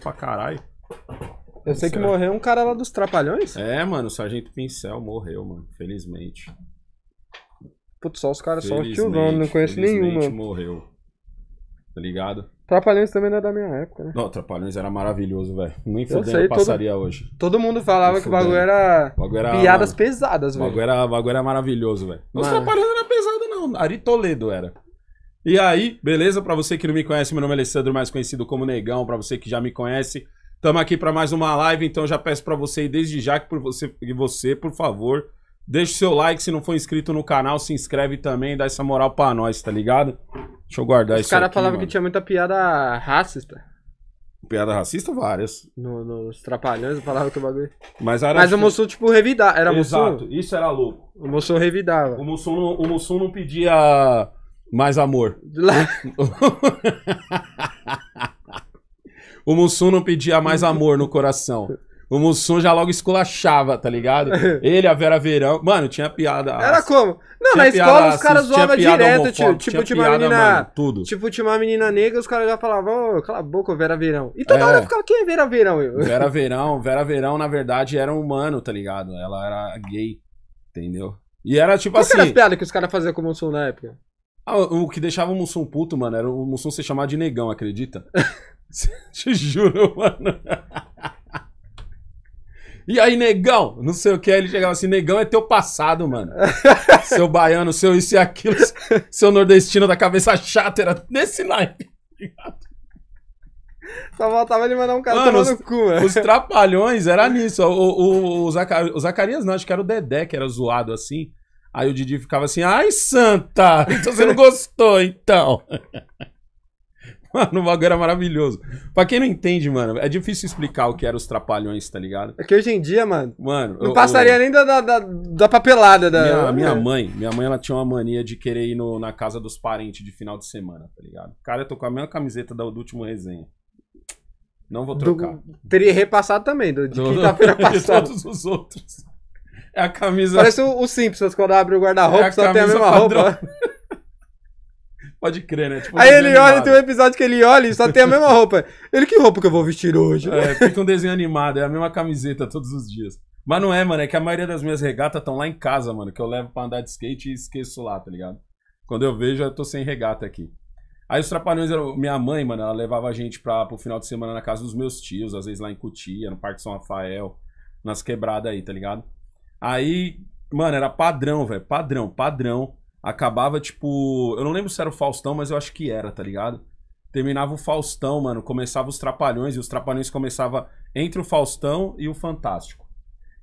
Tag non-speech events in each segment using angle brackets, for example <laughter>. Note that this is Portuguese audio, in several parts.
pra caralho. Eu sei que morreu um cara lá dos Trapalhões. É, mano, o Sargento Pincel morreu, mano. Felizmente. Putz, só os caras, só que não conheço nenhum, mano. morreu. Tá ligado? Trapalhões também não é da minha época, né? Não, Trapalhões era maravilhoso, velho. Nem fudendo sei, passaria todo, hoje. Todo mundo falava que o bagulho era, bagulho era piadas mano, pesadas, velho. O bagulho era, maravilhoso, velho. Não, os Trapalhões não era pesado, não. Ari Toledo era. E aí, beleza? Para você que não me conhece, meu nome é Alessandro, mais conhecido como Negão. Para você que já me conhece, estamos aqui para mais uma live. Então já peço para você desde já que por você, que você, por favor, deixe seu like. Se não for inscrito no canal, se inscreve também, dá essa moral para nós, tá ligado? Deixa eu guardar Os isso. Os caras falavam que tinha muita piada racista. Piada racista, várias. No, nos trapalhões, falava que o bagulho. Mas, era Mas o Mussum, tipo, revidava. Era Exato, Mussum? isso era louco. O Mussum revidava. O Mussum o Mussum não pedia mais amor. <laughs> o Mussum não pedia mais amor no coração. O Mussum já logo esculachava, tá ligado? <laughs> Ele, a Vera Verão. Mano, tinha piada. Era como? Não, tinha na escola os caras zoavam direto, tipo, tipo tinha tipo, uma piada, menina. Mano, tudo. Tipo, tinha uma menina negra, os caras já falavam, oh, cala a boca, Vera Verão. E toda é. hora ficava, quem é Vera Verão? Eu? Vera <laughs> Verão, Vera Verão, na verdade, era um humano, tá ligado? Ela era gay, entendeu? E era tipo Qual assim. Qual era as piadas que os caras faziam com o Mussum na época? Ah, o que deixava o Mussum puto, mano, era o Mussum ser chamado de negão, acredita? Te <laughs> juro, mano. <laughs> E aí, negão? Não sei o que. Aí ele chegava assim: negão é teu passado, mano. <laughs> seu baiano, seu isso e aquilo. Seu nordestino da cabeça chata. Era nesse naipe. Só faltava ele mandar um cara mano, os, cu, mano. Os trapalhões era nisso. O, o, o, o Zacarias não, acho que era o Dedé que era zoado assim. Aí o Didi ficava assim, ai, santa! <laughs> Então você não gostou, então. <laughs> Mano, o bagulho era maravilhoso. Pra quem não entende, mano, é difícil explicar o que eram os trapalhões, tá ligado? É que hoje em dia, mano. Mano. Não eu, passaria eu... nem da, da, da, papelada da. Minha, minha, é. mãe, minha mãe, ela tinha uma mania de querer ir no, na casa dos parentes de final de semana, tá ligado? Cara, eu tô com a mesma camiseta do, do último resenha. Não vou trocar. Do... teria repassado também, do, de quinta-feira tá <laughs> passada. todos os outros. É a camisa. Parece o, o Simpsons quando abre o guarda-roupa, é só tem a mesma padrão. roupa. <laughs> Pode crer, né? Tipo, Aí ele olha, tem um episódio que ele olha e só tem a mesma roupa. Ele, que roupa que eu vou vestir hoje? É, fica um desenho animado, é a mesma camiseta todos os dias. Mas não é, mano, é que a maioria das minhas regatas estão lá em casa, mano, que eu levo pra andar de skate e esqueço lá, tá ligado? Quando eu vejo, eu tô sem regata aqui. Aí os Trapalhões eram. Minha mãe, mano, ela levava a gente pra, pro final de semana na casa dos meus tios, às vezes lá em Cutia, no Parque São Rafael, nas quebradas aí, tá ligado? Aí, mano, era padrão, velho. Padrão, padrão. Acabava, tipo. Eu não lembro se era o Faustão, mas eu acho que era, tá ligado? Terminava o Faustão, mano. Começava os Trapalhões, e os Trapalhões começava entre o Faustão e o Fantástico.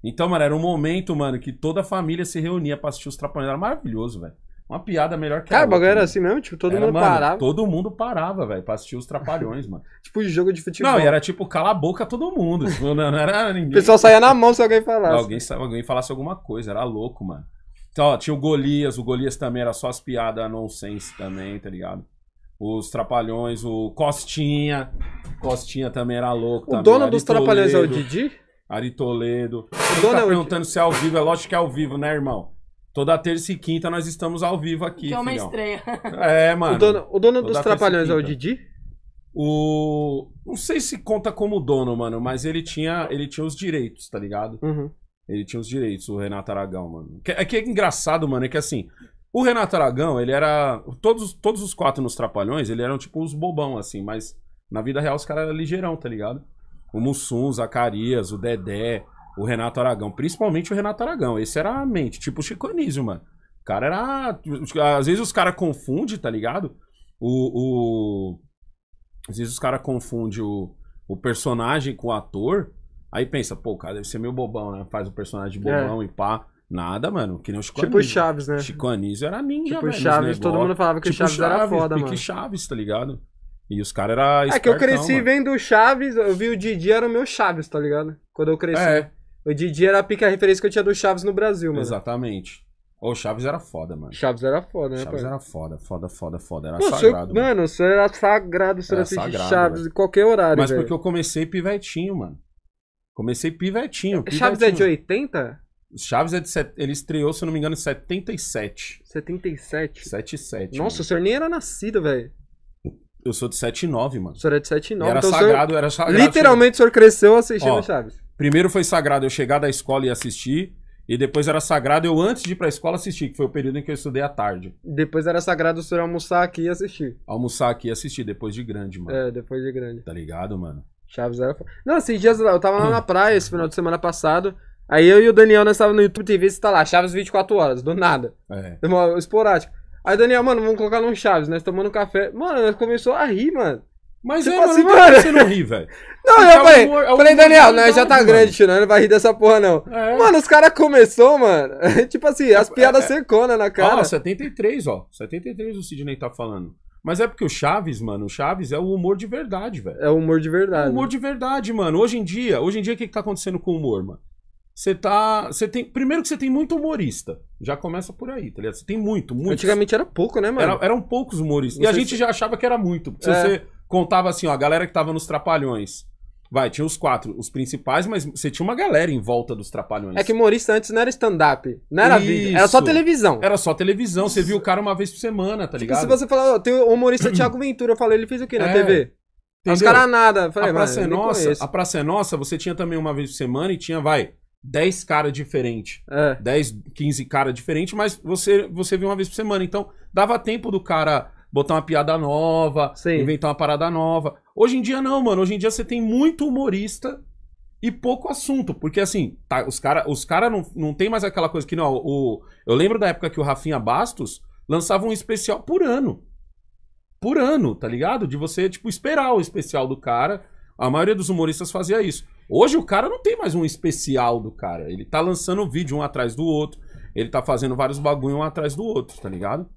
Então, mano, era um momento, mano, que toda a família se reunia pra assistir os Trapalhões. Era maravilhoso, velho. Uma piada melhor que Cara, a outra. Cara, era né? assim mesmo? Tipo, todo era, mundo mano, parava. Todo mundo parava, velho, pra assistir os Trapalhões, mano. <laughs> tipo, jogo de futebol. Não, e era tipo, cala a boca todo mundo. Tipo, não, não, era ninguém. O pessoal saía na mão se alguém falasse. Alguém, alguém falasse alguma coisa, era louco, mano. Então, ó, tinha o Golias, o Golias também era só as piadas nonsense também, tá ligado? Os Trapalhões, o Costinha. Costinha também era louco. O também. dono Ari dos Toledo, Trapalhões é o Didi? Ari Toledo. O dono tá é o perguntando se é ao vivo, é lógico que é ao vivo, né, irmão? Toda terça e quinta nós estamos ao vivo aqui. Que é uma filhão. estreia. É, mano. O dono, o dono dos Trapalhões é o Didi? O. Não sei se conta como dono, mano, mas ele tinha, ele tinha os direitos, tá ligado? Uhum. Ele tinha os direitos, o Renato Aragão, mano. É que é engraçado, mano, é que assim. O Renato Aragão, ele era. Todos, todos os quatro nos Trapalhões, ele eram tipo os bobão, assim, mas na vida real os caras eram ligeirão, tá ligado? O Mussum, o Zacarias, o Dedé. O Renato Aragão, principalmente o Renato Aragão. Esse era a mente, tipo o Chico Anísio, mano. O cara era. Às vezes os caras confundem, tá ligado? O, o. Às vezes os caras confundem o, o personagem com o ator. Aí pensa, pô, o cara deve ser meio bobão, né? Faz o personagem é. bobão é. e pá. Nada, mano. Que nem o Chico Tipo Anísio. Chaves, né? Chico Anísio era ninja, tipo velho. Tipo Chaves, todo mundo falava que tipo Chaves, Chaves era foda, mano. Pique Chaves, tá ligado? E os caras eram. É que eu cresci mano. vendo Chaves, eu vi o Didi, era o meu Chaves, tá ligado? Quando eu cresci. É. O Didi era a pica referência que eu tinha do Chaves no Brasil, mano. Exatamente. O Chaves era foda, mano. Chaves era foda, né, Chaves pai? era foda, foda, foda, foda. Era sagrado. Mano, mano, você era sagrado se era assistir sagrado, Chaves em qualquer horário. Mas porque eu comecei pivetinho, mano. Comecei pivetinho, pivetinho. É, Chaves é de 80? Chaves é de set... ele estreou, se eu não me engano, em 77. 77? 77. Nossa, mano. o senhor nem era nascido, velho. Eu sou de 79, mano. O senhor é de 79, e era então sagrado, senhor... era sagrado. Literalmente senhor... o senhor cresceu assistindo Ó, Chaves. Primeiro foi sagrado eu chegar da escola e assistir. E depois era sagrado eu, antes de ir pra escola, assistir, que foi o período em que eu estudei à tarde. Depois era sagrado o senhor almoçar aqui e assistir. Almoçar aqui e assistir, depois de grande, mano. É, depois de grande. Tá ligado, mano? Chaves era. Não, esses dias eu tava lá na <clears throat> praia esse final de semana passado. Aí eu e o Daniel, nós tava no YouTube TV, você tá lá, Chaves 24 horas, do nada. É. Esporádico. Aí, Daniel, mano, vamos colocar num Chaves, nós tomando um café. Mano, nós começou a rir, mano. Mas é, mano, assim, mano, é você não ri, velho. <laughs> Não, é é eu falei, algum, falei Daniel, né, já tá mano. grande, tio, não vai rir dessa porra, não. É. Mano, os caras começou, mano. <laughs> tipo assim, as piadas é, secona na cara. Ah, 73, ó. 73 o Sidney tá falando. Mas é porque o Chaves, mano, o Chaves é o humor de verdade, velho. É o humor de verdade. É o humor de verdade, mano. Hoje em dia, hoje em dia, o que, que tá acontecendo com o humor, mano? Você tá. Você tem. Primeiro que você tem muito humorista. Já começa por aí, tá ligado? Você tem muito, muito. Antigamente era pouco, né, mano? Era, eram poucos humoristas. Não e a gente se... já achava que era muito. Porque é. você contava assim, ó, a galera que tava nos Trapalhões. Vai, tinha os quatro, os principais, mas você tinha uma galera em volta dos Trapalhões. É que humorista antes não era stand-up, não era Isso. vídeo, era só televisão. Era só televisão, você viu o cara uma vez por semana, tá tipo, ligado? Tipo, se você falar, tem o humorista <clears throat> Thiago Ventura, eu falei, ele fez o quê na é, TV? Os caras nada. Falei, a Praça, é nossa, a Praça é Nossa, você tinha também uma vez por semana e tinha, vai, 10 caras diferentes. É. 10, 15 caras diferentes, mas você, você viu uma vez por semana. Então, dava tempo do cara botar uma piada nova, Sim. inventar uma parada nova. Hoje em dia não, mano. Hoje em dia você tem muito humorista e pouco assunto, porque assim, tá, os caras os cara não, não tem mais aquela coisa que não, o, eu lembro da época que o Rafinha Bastos lançava um especial por ano. Por ano, tá ligado? De você, tipo, esperar o especial do cara. A maioria dos humoristas fazia isso. Hoje o cara não tem mais um especial do cara. Ele tá lançando vídeo um atrás do outro. Ele tá fazendo vários bagulho um atrás do outro, tá ligado?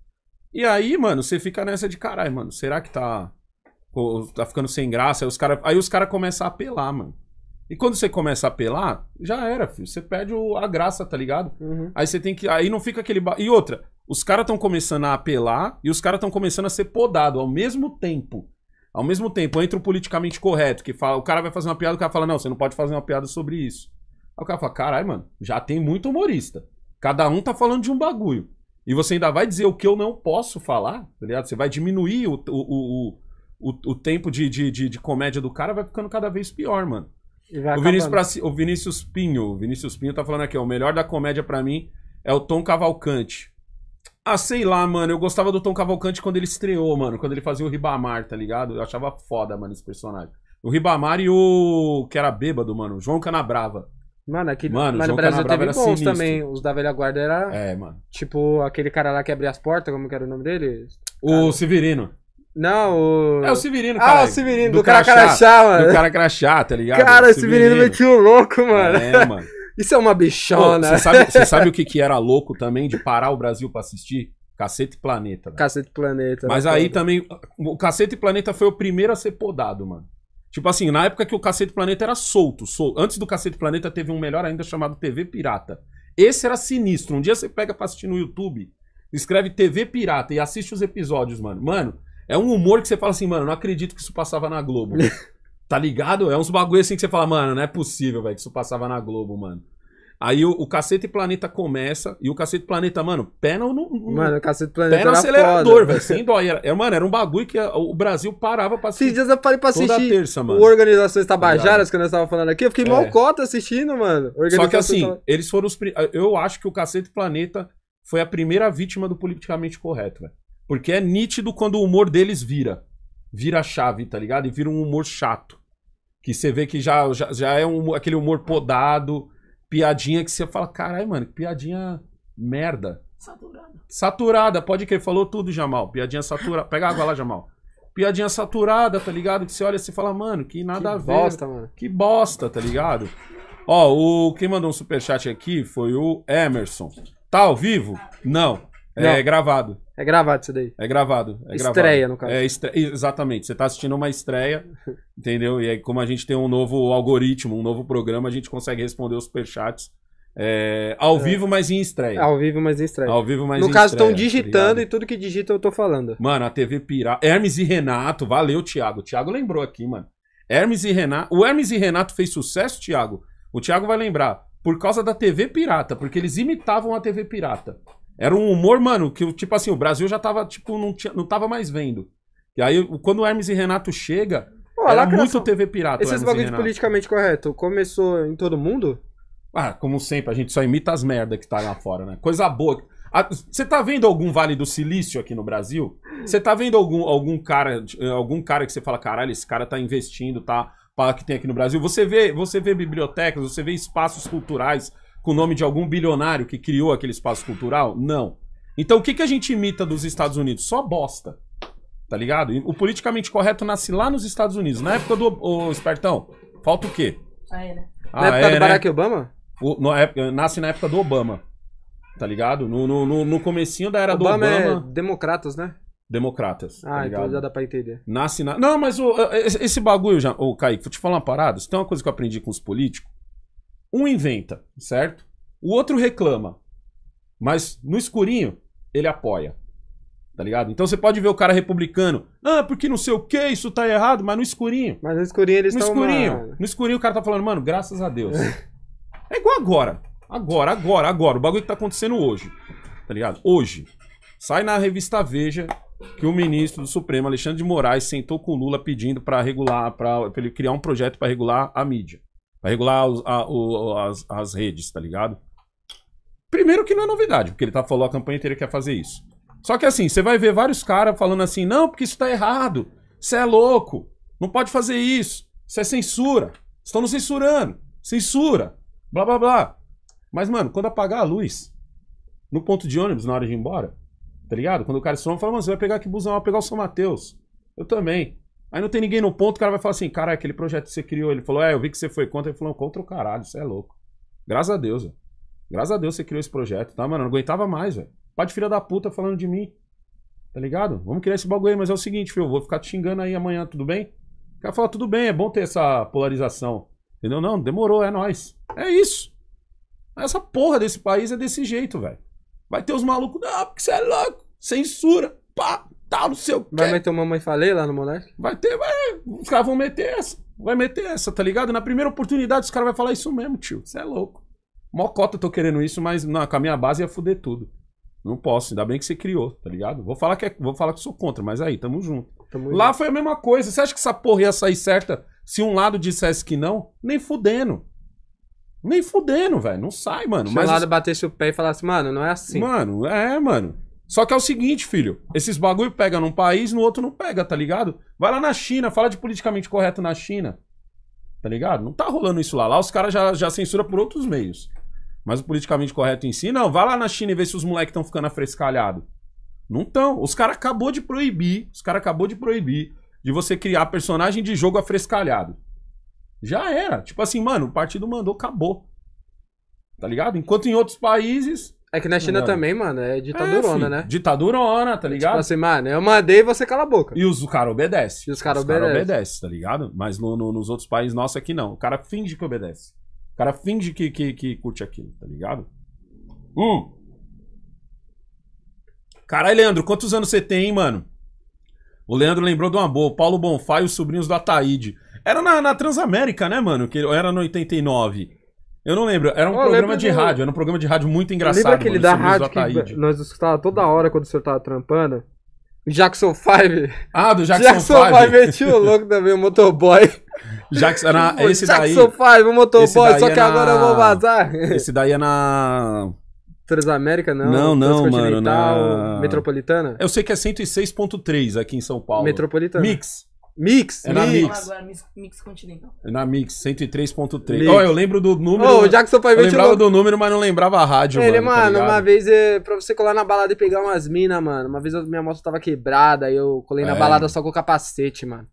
E aí, mano, você fica nessa de caralho, mano, será que tá. Tá ficando sem graça? Aí os caras cara começam a apelar, mano. E quando você começa a apelar, já era, filho. Você perde o, a graça, tá ligado? Uhum. Aí você tem que. Aí não fica aquele. Ba... E outra, os caras estão começando a apelar e os caras estão começando a ser podado ao mesmo tempo. Ao mesmo tempo, entra o politicamente correto, que fala, o cara vai fazer uma piada, o cara fala, não, você não pode fazer uma piada sobre isso. Aí o cara fala, caralho, mano, já tem muito humorista. Cada um tá falando de um bagulho. E você ainda vai dizer o que eu não posso falar, tá ligado? Você vai diminuir o, o, o, o, o tempo de, de, de, de, comédia do cara, vai ficando cada vez pior, mano. O Vinícius, pra, o Vinícius Pinho, o Vinícius Pinho tá falando aqui, ó, o melhor da comédia para mim é o Tom Cavalcante. Ah, sei lá, mano, eu gostava do Tom Cavalcante quando ele estreou, mano, quando ele fazia o Ribamar, tá ligado? Eu achava foda, mano, esse personagem. O Ribamar e o que era bêbado, mano, João Canabrava. Mano, aquele, é mano, mas no Brasil teve bons sinistro. também. Os da velha guarda era. É, mano. Tipo, aquele cara lá que abria as portas, como que era o nome dele? O Severino. Não, o. É o Severino, cara. Ah, o Severino, do, do cara crachá, mano. Do cara crachá, tá ligado? Cara, o Severino metiu louco, mano. É, <laughs> mano. Isso é uma bichona. Você sabe, sabe o que, <laughs> que era louco também de parar o Brasil pra assistir? Cacete Planeta. Véio. Cacete Planeta. Mas né, aí também. O Cacete Planeta foi o primeiro a ser podado, mano. Tipo assim, na época que o Cacete Planeta era solto, Antes do Cacete Planeta teve um melhor ainda chamado TV Pirata. Esse era sinistro. Um dia você pega pra assistir no YouTube, escreve TV Pirata e assiste os episódios, mano. Mano, é um humor que você fala assim, mano, não acredito que isso passava na Globo. <laughs> tá ligado? É uns bagulho assim que você fala, mano, não é possível, velho, que isso passava na Globo, mano. Aí o, o Cacete Planeta começa e o Cacete Planeta, mano, pé no. no mano, o Cacete Planeta. Pé no acelerador, velho. Sem dó. Era, era, é, mano, era um bagulho que a, o Brasil parava pra assistir. Esses dias eu parei pra assistir. Toda terça, mano. O Organizações Tabajaras, que nós tava falando aqui. Eu fiquei é. mal cota assistindo, mano. Só que assim, eles foram os. Eu acho que o Cacete Planeta foi a primeira vítima do politicamente correto, velho. Porque é nítido quando o humor deles vira. Vira chave, tá ligado? E vira um humor chato. Que você vê que já, já, já é um, aquele humor podado piadinha que você fala, caralho, mano, que piadinha merda. Saturada. Saturada, pode crer, falou tudo, Jamal. Piadinha saturada. Pega água lá, Jamal. Piadinha saturada, tá ligado? Que você olha e fala, mano, que nada que a ver. Que bosta, mano. Que bosta, tá ligado? Ó, o quem mandou um superchat aqui foi o Emerson. Tá ao vivo? Não. É gravado. É gravado isso daí. É gravado. É estreia, gravado. no caso. É estre... Exatamente. Você está assistindo uma estreia, entendeu? E aí, como a gente tem um novo algoritmo, um novo programa, a gente consegue responder os superchats. É, ao é. vivo, mas em estreia. Ao vivo, mas em estreia. Ao vivo, mas No caso, estão tá digitando tá e tudo que digita eu tô falando. Mano, a TV Pirata. Hermes e Renato, valeu, Thiago. O Thiago lembrou aqui, mano. Hermes e Renato. O Hermes e Renato fez sucesso, Thiago. O Thiago vai lembrar. Por causa da TV Pirata, porque eles imitavam a TV Pirata. Era um humor, mano, que tipo assim, o Brasil já tava, tipo, não, tinha, não tava mais vendo. E aí, quando o Hermes e Renato chega, Pô, era muito TV pirata. Esses bagulho de politicamente correto começou em todo mundo? Ah, como sempre, a gente só imita as merda que tá lá fora, né? Coisa boa. Ah, você tá vendo algum Vale do Silício aqui no Brasil? Você tá vendo algum, algum cara algum cara que você fala, caralho, esse cara tá investindo, tá? Para que tem aqui no Brasil. Você vê, você vê bibliotecas, você vê espaços culturais, com o nome de algum bilionário que criou aquele espaço cultural? Não. Então o que, que a gente imita dos Estados Unidos? Só bosta. Tá ligado? o politicamente correto nasce lá nos Estados Unidos. Na época do. Ô, espertão, falta o quê? Ah, é, né? Ah, na época é, do né? Barack né? Obama? O, no, é, nasce na época do Obama. Tá ligado? No, no, no comecinho da era Obama do Obama. É democratas, né? Democratas. Tá ah, tá então já dá pra entender. Nasce na. Não, mas o, é, é, esse bagulho já. Ô, Kaique, vou te falar uma parada. Se tem uma coisa que eu aprendi com os políticos, um inventa, certo? O outro reclama. Mas no escurinho, ele apoia. Tá ligado? Então você pode ver o cara republicano. Ah, porque não sei o que, isso tá errado, mas no escurinho. Mas no escurinho eles no estão. Escurinho, No escurinho o cara tá falando, mano, graças a Deus. <laughs> é igual agora. Agora, agora, agora. O bagulho que tá acontecendo hoje. Tá ligado? Hoje. Sai na revista Veja que o ministro do Supremo, Alexandre de Moraes, sentou com o Lula pedindo para regular, para ele criar um projeto para regular a mídia. Vai regular os, a, o, as, as redes, tá ligado? Primeiro que não é novidade, porque ele tá falou a campanha inteira que quer fazer isso. Só que assim, você vai ver vários caras falando assim, não, porque isso tá errado, você é louco, não pode fazer isso, isso é censura, estão nos censurando, censura, blá blá blá. Mas, mano, quando apagar a luz, no ponto de ônibus, na hora de ir embora, tá ligado? Quando o cara some, fala, mano, você vai pegar que busão, vai pegar o São Mateus. Eu também. Aí não tem ninguém no ponto, o cara vai falar assim, cara, aquele projeto que você criou, ele falou, é, eu vi que você foi contra, ele falou, contra o caralho, você é louco. Graças a Deus, velho. Graças a Deus você criou esse projeto, tá, mano? Eu não aguentava mais, velho. Pai de filha da puta falando de mim. Tá ligado? Vamos criar esse bagulho aí, mas é o seguinte, filho, eu vou ficar te xingando aí amanhã, tudo bem? O cara fala, tudo bem, é bom ter essa polarização. Entendeu? Não, demorou, é nós. É isso. Essa porra desse país é desse jeito, velho. Vai ter os malucos, não, porque você é louco, censura, pá. Tal, não sei o quê. Vai meter uma mãe falei lá no moleque Vai ter, vai. Os caras vão meter essa. Vai meter essa, tá ligado? Na primeira oportunidade, os caras vão falar isso mesmo, tio. Você é louco. Mó cota eu tô querendo isso, mas não, com a minha base ia fuder tudo. Não posso, ainda bem que você criou, tá ligado? Vou falar que, é, vou falar que sou contra, mas aí, tamo junto. Tamo lá junto. foi a mesma coisa. Você acha que essa porra ia sair certa se um lado dissesse que não? Nem fudendo. Nem fudendo, velho. Não sai, mano. Se mas... um lado batesse o pé e falasse, mano, não é assim. Mano, é, mano. Só que é o seguinte, filho, esses bagulho pega num país, no outro não pega, tá ligado? Vai lá na China, fala de politicamente correto na China. Tá ligado? Não tá rolando isso lá. Lá os caras já, já censuram por outros meios. Mas o politicamente correto em si, não. Vai lá na China e vê se os moleques estão ficando afrescalhados. Não estão. Os caras acabou de proibir. Os caras acabou de proibir de você criar personagem de jogo afrescalhado. Já era. Tipo assim, mano, o partido mandou, acabou. Tá ligado? Enquanto em outros países, é que na China não, também, mano, é ditadurona, é, né? Ditadurona, tá tipo ligado? Tipo assim, mano, eu mandei e você cala a boca. E os caras obedecem. E os caras obedecem. obedece, tá ligado? Mas no, no, nos outros países nossos aqui não. O cara finge que obedece. O cara finge que, que, que curte aquilo, tá ligado? Hum. Caralho, Leandro, quantos anos você tem, hein, mano? O Leandro lembrou de uma boa. Paulo Bonfá e os sobrinhos do Ataíde. Era na, na Transamérica, né, mano? Que era no 89. Eu não lembro, era um eu programa de do... rádio, era um programa de rádio muito engraçado. Lembra aquele da rádio que nós escutávamos toda hora quando o senhor tava trampando? Jackson 5. Ah, do Jackson, 5. Jackson 5 metia o louco também, o motoboy. <laughs> Jackson, esse daí... Jackson 5, o motoboy, só que é na... agora eu vou vazar. Esse daí é na... <laughs> Transamérica, não. Não, não, mano. Na... Metropolitana? Eu sei que é 106.3 aqui em São Paulo. Metropolitana. Mix. Mix, é mix. na Mix. Agora, mix, mix Continental. É na Mix, 103.3. Ó, oh, eu lembro do número. Ô, oh, o Jackson ver Eu lembrava do número, mas não lembrava a rádio, Ele, mano, tá uma vez, é, pra você colar na balada e pegar umas minas, mano. Uma vez minha moto tava quebrada, aí eu colei é. na balada só com o capacete, mano.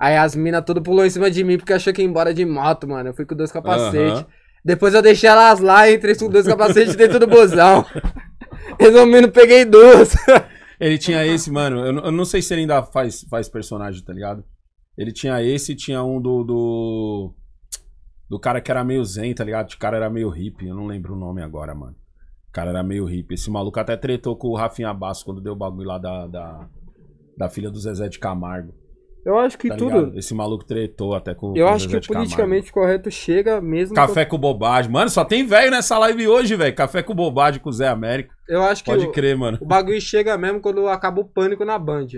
Aí as minas tudo pulou em cima de mim porque achou que ia embora de moto, mano. Eu fui com dois capacetes. Uh -huh. Depois eu deixei elas lá, e entrei com dois <laughs> capacetes dentro do busão. <laughs> Resumindo, peguei duas. <laughs> Ele tinha esse, mano. Eu, eu, não sei se ele ainda faz, faz personagem, tá ligado? Ele tinha esse tinha um do, do. Do cara que era meio zen, tá ligado? O cara era meio hippie, eu não lembro o nome agora, mano. O cara era meio hippie. Esse maluco até tretou com o Rafinha Basso quando deu o bagulho lá da, da, da filha do Zezé de Camargo. Eu acho que tá tudo. Ligado? Esse maluco tretou até com. Eu com acho que o politicamente Camargo. correto chega mesmo. Café com... com bobagem. Mano, só tem velho nessa live hoje, velho. Café com bobagem com o Zé Américo. Eu acho que. Pode o... crer, mano. O bagulho chega mesmo quando acaba o pânico na Band.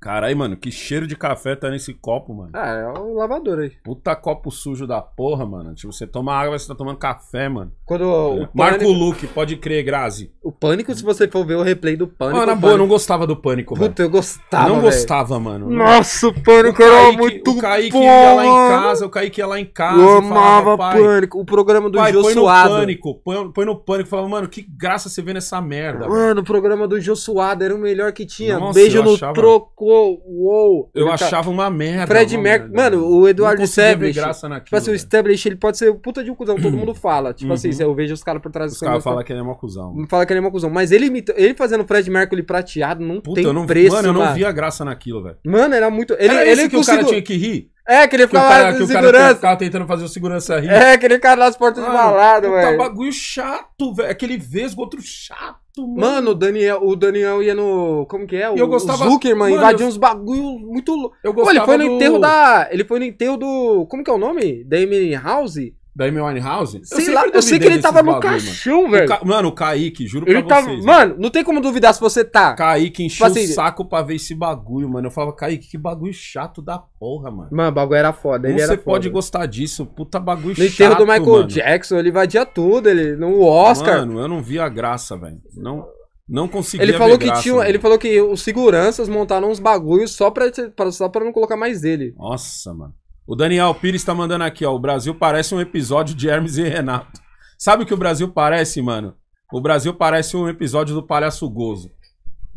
Caralho, mano, que cheiro de café tá nesse copo, mano. Ah, é o lavador aí. Puta copo sujo da porra, mano. Tipo, você toma água, você tá tomando café, mano. Quando o, é. o Marco pânico... Luke, pode crer, Grazi. O pânico, se você for ver o replay do pânico. Ah, na boa, eu não gostava do pânico, mano. Puta, eu gostava. Não véio. gostava, mano. Nossa, o pânico o era Kaique, muito. O Kaique bom, ia lá em casa, o Kaique ia lá em casa. Eu amava falava, pânico. O programa do pai, Jô põe Suado. No pânico, põe, põe no pânico. Falava, mano, que graça você vê nessa merda. Mano, mano. o programa do Jô Suado era o melhor que tinha. Nossa, Beijo no achava... troco uou, uou. Eu ele tá achava tá... uma merda. Fred Mercury. Mano, né? o Eduardo Stablish. graça naquilo. Tipo assim, o Stablish, ele pode ser o puta de um cuzão, todo uhum. mundo fala. Tipo assim, uhum. assim, eu vejo os caras por trás Os caras falam que ele é uma cuzão. Fala que ele é uma cuzão. Mas ele, ele fazendo Fred Mercury prateado não puta, tem não... preço, Mano, eu não via graça naquilo, velho. Mano, era muito... Ele, era ele que o cara tinha que rir? É, aquele que ficava lá que o cara tentando fazer o segurança rir. É, aquele cara nas portas mano, do balado, velho. Tá bagulho chato, velho. Aquele vesgo, outro chato. Mano. mano, o Daniel, o Daniel ia no. Como que é? O, eu gostava, o Zuckerman mano, invadia uns bagulhos muito Pô, Ele foi no do... enterro da. Ele foi no enterro do. Como que é o nome? Da House? da Amy Winehouse? Sei eu sei lá, eu sei que ele tava no caixão, mano. velho. O Ca... Mano, o Kaique, juro ele pra tava... vocês. Mano, não tem como duvidar se você tá. Kaique encheu tipo assim, o saco pra ver esse bagulho, mano. Eu falava, Kaique, que bagulho chato da porra, mano. Mano, o bagulho era foda, ele Você era pode foda. gostar disso, puta bagulho no chato, No enterro do Michael mano. Jackson, ele invadia tudo, ele... No Oscar... Mano, eu não vi a graça, velho. Não... Não conseguia ele falou que graça, tinha, mano. Ele falou que os seguranças montaram uns bagulhos só pra, pra, só pra não colocar mais ele. Nossa, mano. O Daniel Pires tá mandando aqui, ó. O Brasil parece um episódio de Hermes e Renato. Sabe o que o Brasil parece, mano? O Brasil parece um episódio do Palhaço Gozo.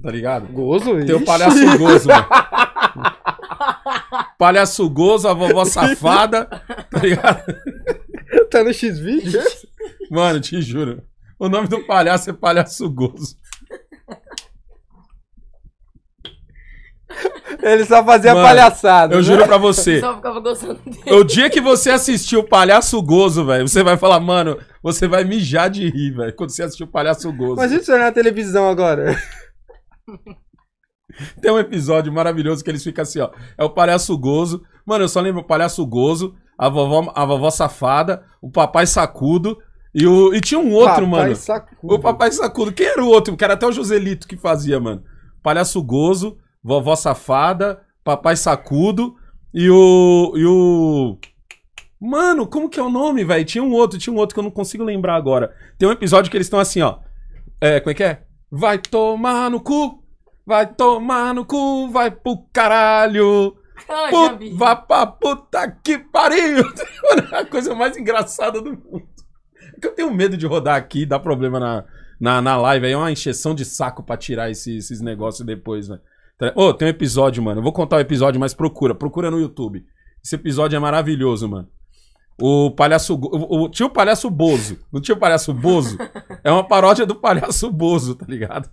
Tá ligado? Gozo? Tem o Palhaço Gozo, mano. <laughs> palhaço Gozo, a vovó safada. Tá ligado? tá no X-Vídeos? Mano, te juro. O nome do palhaço é Palhaço Gozo. Ele só fazia Mano, palhaçada. Eu né? juro pra você. Só ficava gostando dele. O dia que você assistiu o Palhaço Gozo, velho, você vai falar, mano, você vai mijar de rir, velho, quando você assistiu o Palhaço Gozo. Mas isso é na televisão agora. <laughs> Tem um episódio maravilhoso que eles ficam assim, ó. É o Palhaço Gozo. Mano, eu só lembro o Palhaço Gozo, a vovó, a vovó safada, o papai sacudo, e, o, e tinha um outro, papai mano. Sacudo. O Papai Sacudo. Quem era o outro? Que era até o Joselito que fazia, mano. Palhaço Gozo, Vovó Safada, Papai Sacudo e o. E o. Mano, como que é o nome, velho? Tinha um outro, tinha um outro que eu não consigo lembrar agora. Tem um episódio que eles estão assim, ó. É, como é que é? Vai tomar no cu, vai tomar no cu, vai pro caralho. Ah, vai vá pra puta que pariu! <laughs> É a coisa mais engraçada do mundo. É que eu tenho medo de rodar aqui e dar problema na, na, na live. Aí é uma encheção de saco pra tirar esses, esses negócios depois, né? Ô, oh, tem um episódio, mano. Eu vou contar o um episódio, mas procura. Procura no YouTube. Esse episódio é maravilhoso, mano. O palhaço. O, o, tinha o palhaço Bozo. Não tinha o palhaço Bozo? É uma paródia do palhaço Bozo, tá ligado?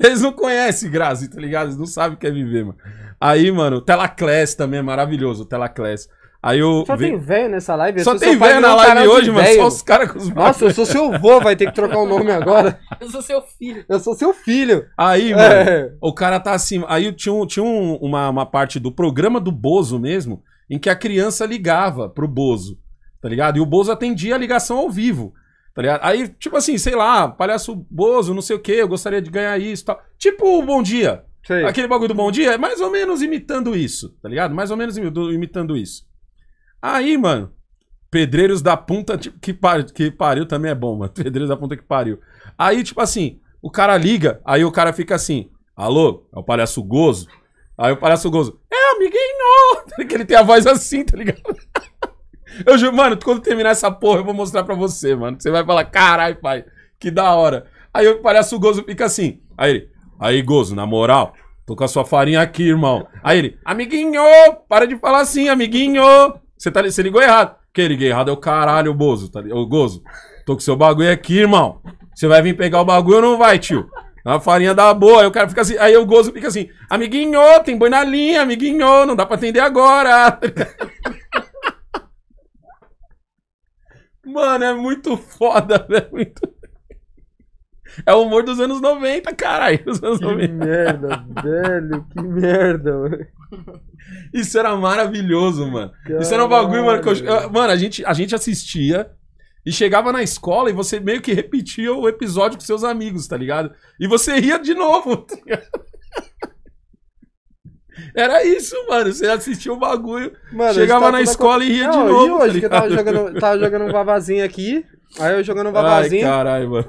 Eles não conhecem Grazi, tá ligado? Eles não sabem o que é viver, mano. Aí, mano, o Telaclass também é maravilhoso, o Telaclass. Aí eu. Só vi... tem velho nessa live. Eu só tem velho na é live hoje, mano. Só os caras com os Nossa, eu sou seu avô, vai ter que trocar o nome agora. <laughs> eu sou seu filho. Eu sou seu filho. Aí, é. mano, o cara tá assim. Aí tinha, um, tinha um, uma, uma parte do programa do Bozo mesmo, em que a criança ligava pro Bozo, tá ligado? E o Bozo atendia a ligação ao vivo. Tá ligado? Aí, tipo assim, sei lá, palhaço Bozo, não sei o quê, eu gostaria de ganhar isso e tal. Tipo o Bom Dia. Sei. Aquele bagulho do Bom Dia é mais ou menos imitando isso, tá ligado? Mais ou menos imitando isso. Aí, mano, Pedreiros da Punta tipo, que, pariu, que pariu também é bom, mano. <laughs> Pedreiros da Punta que pariu. Aí, tipo assim, o cara liga, aí o cara fica assim, alô, é o palhaço gozo? Aí o palhaço gozo, é, amiguinho, <laughs> Que ele tem a voz assim, tá ligado? <laughs> Eu juro, mano, quando terminar essa porra, eu vou mostrar pra você, mano. Você vai falar, carai, pai, que da hora. Aí o palhaço gozo fica assim, aí ele, aí gozo, na moral, tô com a sua farinha aqui, irmão. Aí ele, amiguinho, para de falar assim, amiguinho. Você tá, ligou errado. Quem liguei errado é o caralho, o Bozo. Tá, o Gozo. Tô com seu bagulho aqui, irmão. Você vai vir pegar o bagulho ou não vai, tio? É A farinha da boa. Aí o cara fica assim. Aí o Gozo fica assim: amiguinho, tem boi na linha, amiguinho, não dá pra atender agora. <laughs> Mano, é muito foda, velho. Né? Muito... É o humor dos anos 90, caralho. Dos anos que 90. merda, velho. Que merda, velho. <laughs> Isso era maravilhoso, mano. Caralho. Isso era um bagulho, mano. Eu... mano, a gente, a gente assistia e chegava na escola e você meio que repetia o episódio com seus amigos, tá ligado? E você ria de novo, <laughs> tá ligado? Era isso, mano. Você assistia o bagulho, mano, chegava na escola com... e ria Não, de novo. hoje tá que eu tava jogando, jogando um babazinho aqui. Aí eu jogando um babazinho. <laughs> Ai, caralho, mano.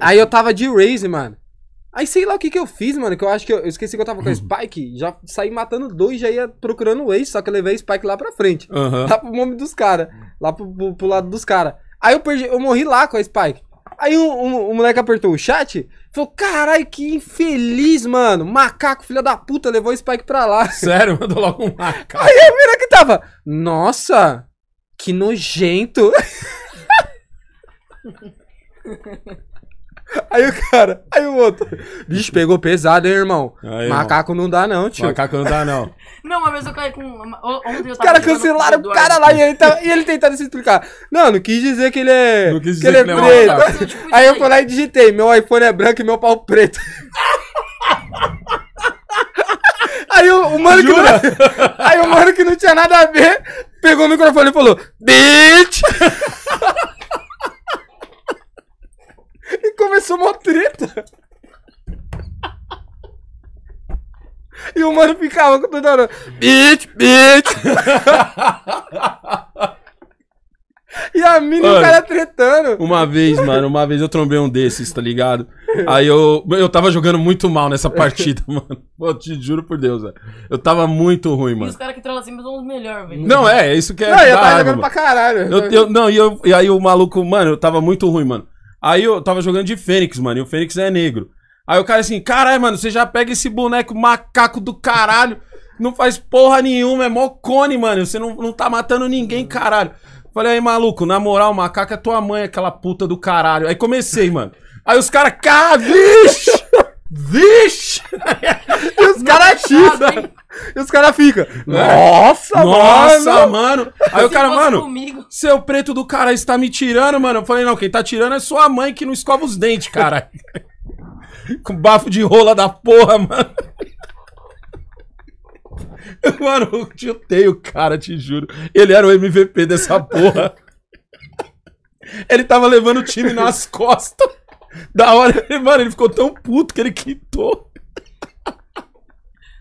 Aí eu tava de raise, mano. Aí sei lá o que que eu fiz, mano, que eu acho que eu, eu esqueci que eu tava com a uhum. Spike, já saí matando dois, já ia procurando o Ace, só que eu levei a Spike lá pra frente. Uhum. Lá pro nome dos caras, lá pro, pro, pro, lado dos caras. Aí eu perdi, eu morri lá com a Spike. Aí o, moleque apertou o chat, falou, caralho, que infeliz, mano, macaco, filha da puta, levou a Spike pra lá. <laughs> Sério? Mandou logo um macaco. Aí a vira que tava, nossa, que nojento. <laughs> Aí o cara, aí o outro. Bicho, pegou pesado, hein, irmão? Aí, Macaco irmão. não dá, não, tio. Macaco não dá, não. <laughs> não, uma vez eu caí com. Ontem eu Os caras cancelaram o cara lá e ele, tá, e ele tentando se explicar. Não, não quis dizer que ele é. Não quis dizer que ele é, que é preto. Não, tipo, aí eu fui lá e digitei: meu iPhone é branco e meu pau preto. <laughs> Aí o, o mano que não, aí o mano que não tinha nada a ver pegou o microfone e falou: Bitch! <laughs> começou uma treta. E o mano ficava com toda hora. Bitch, bitch! e a mina e o cara tretando. Uma vez, mano, uma vez eu trombei um desses, tá ligado? Aí eu. Eu tava jogando muito mal nessa partida, <laughs> mano. Pô, te juro por Deus, velho. Eu tava muito ruim, mano. E os caras que trollam são assim, os melhores, velho. Não, é, é, isso que é. Não, eu tava jogando pra caralho. Eu, eu, não, e, eu, e aí o maluco, mano, eu tava muito ruim, mano. Aí eu tava jogando de Fênix, mano, e o Fênix é negro. Aí o cara assim, caralho, mano, você já pega esse boneco macaco do caralho, não faz porra nenhuma, é mó cone, mano, você não, não tá matando ninguém, caralho. Falei, aí, maluco, na moral, macaco é tua mãe, aquela puta do caralho. Aí comecei, mano. Aí os caras, cara, vixe! <laughs> Vixe! <laughs> E os caras é e os caras ficam. Nossa, né? Nossa, mano. mano. <laughs> Aí o cara, mano, comigo. seu preto do cara está me tirando, mano. Eu falei, não, quem tá tirando é sua mãe que não escova os dentes, cara. <laughs> Com bafo de rola da porra, mano. <laughs> Mano, eu tiltei o cara, te juro. Ele era o MVP dessa porra. Ele tava levando o time nas costas. Da hora, mano, ele ficou tão puto que ele quitou.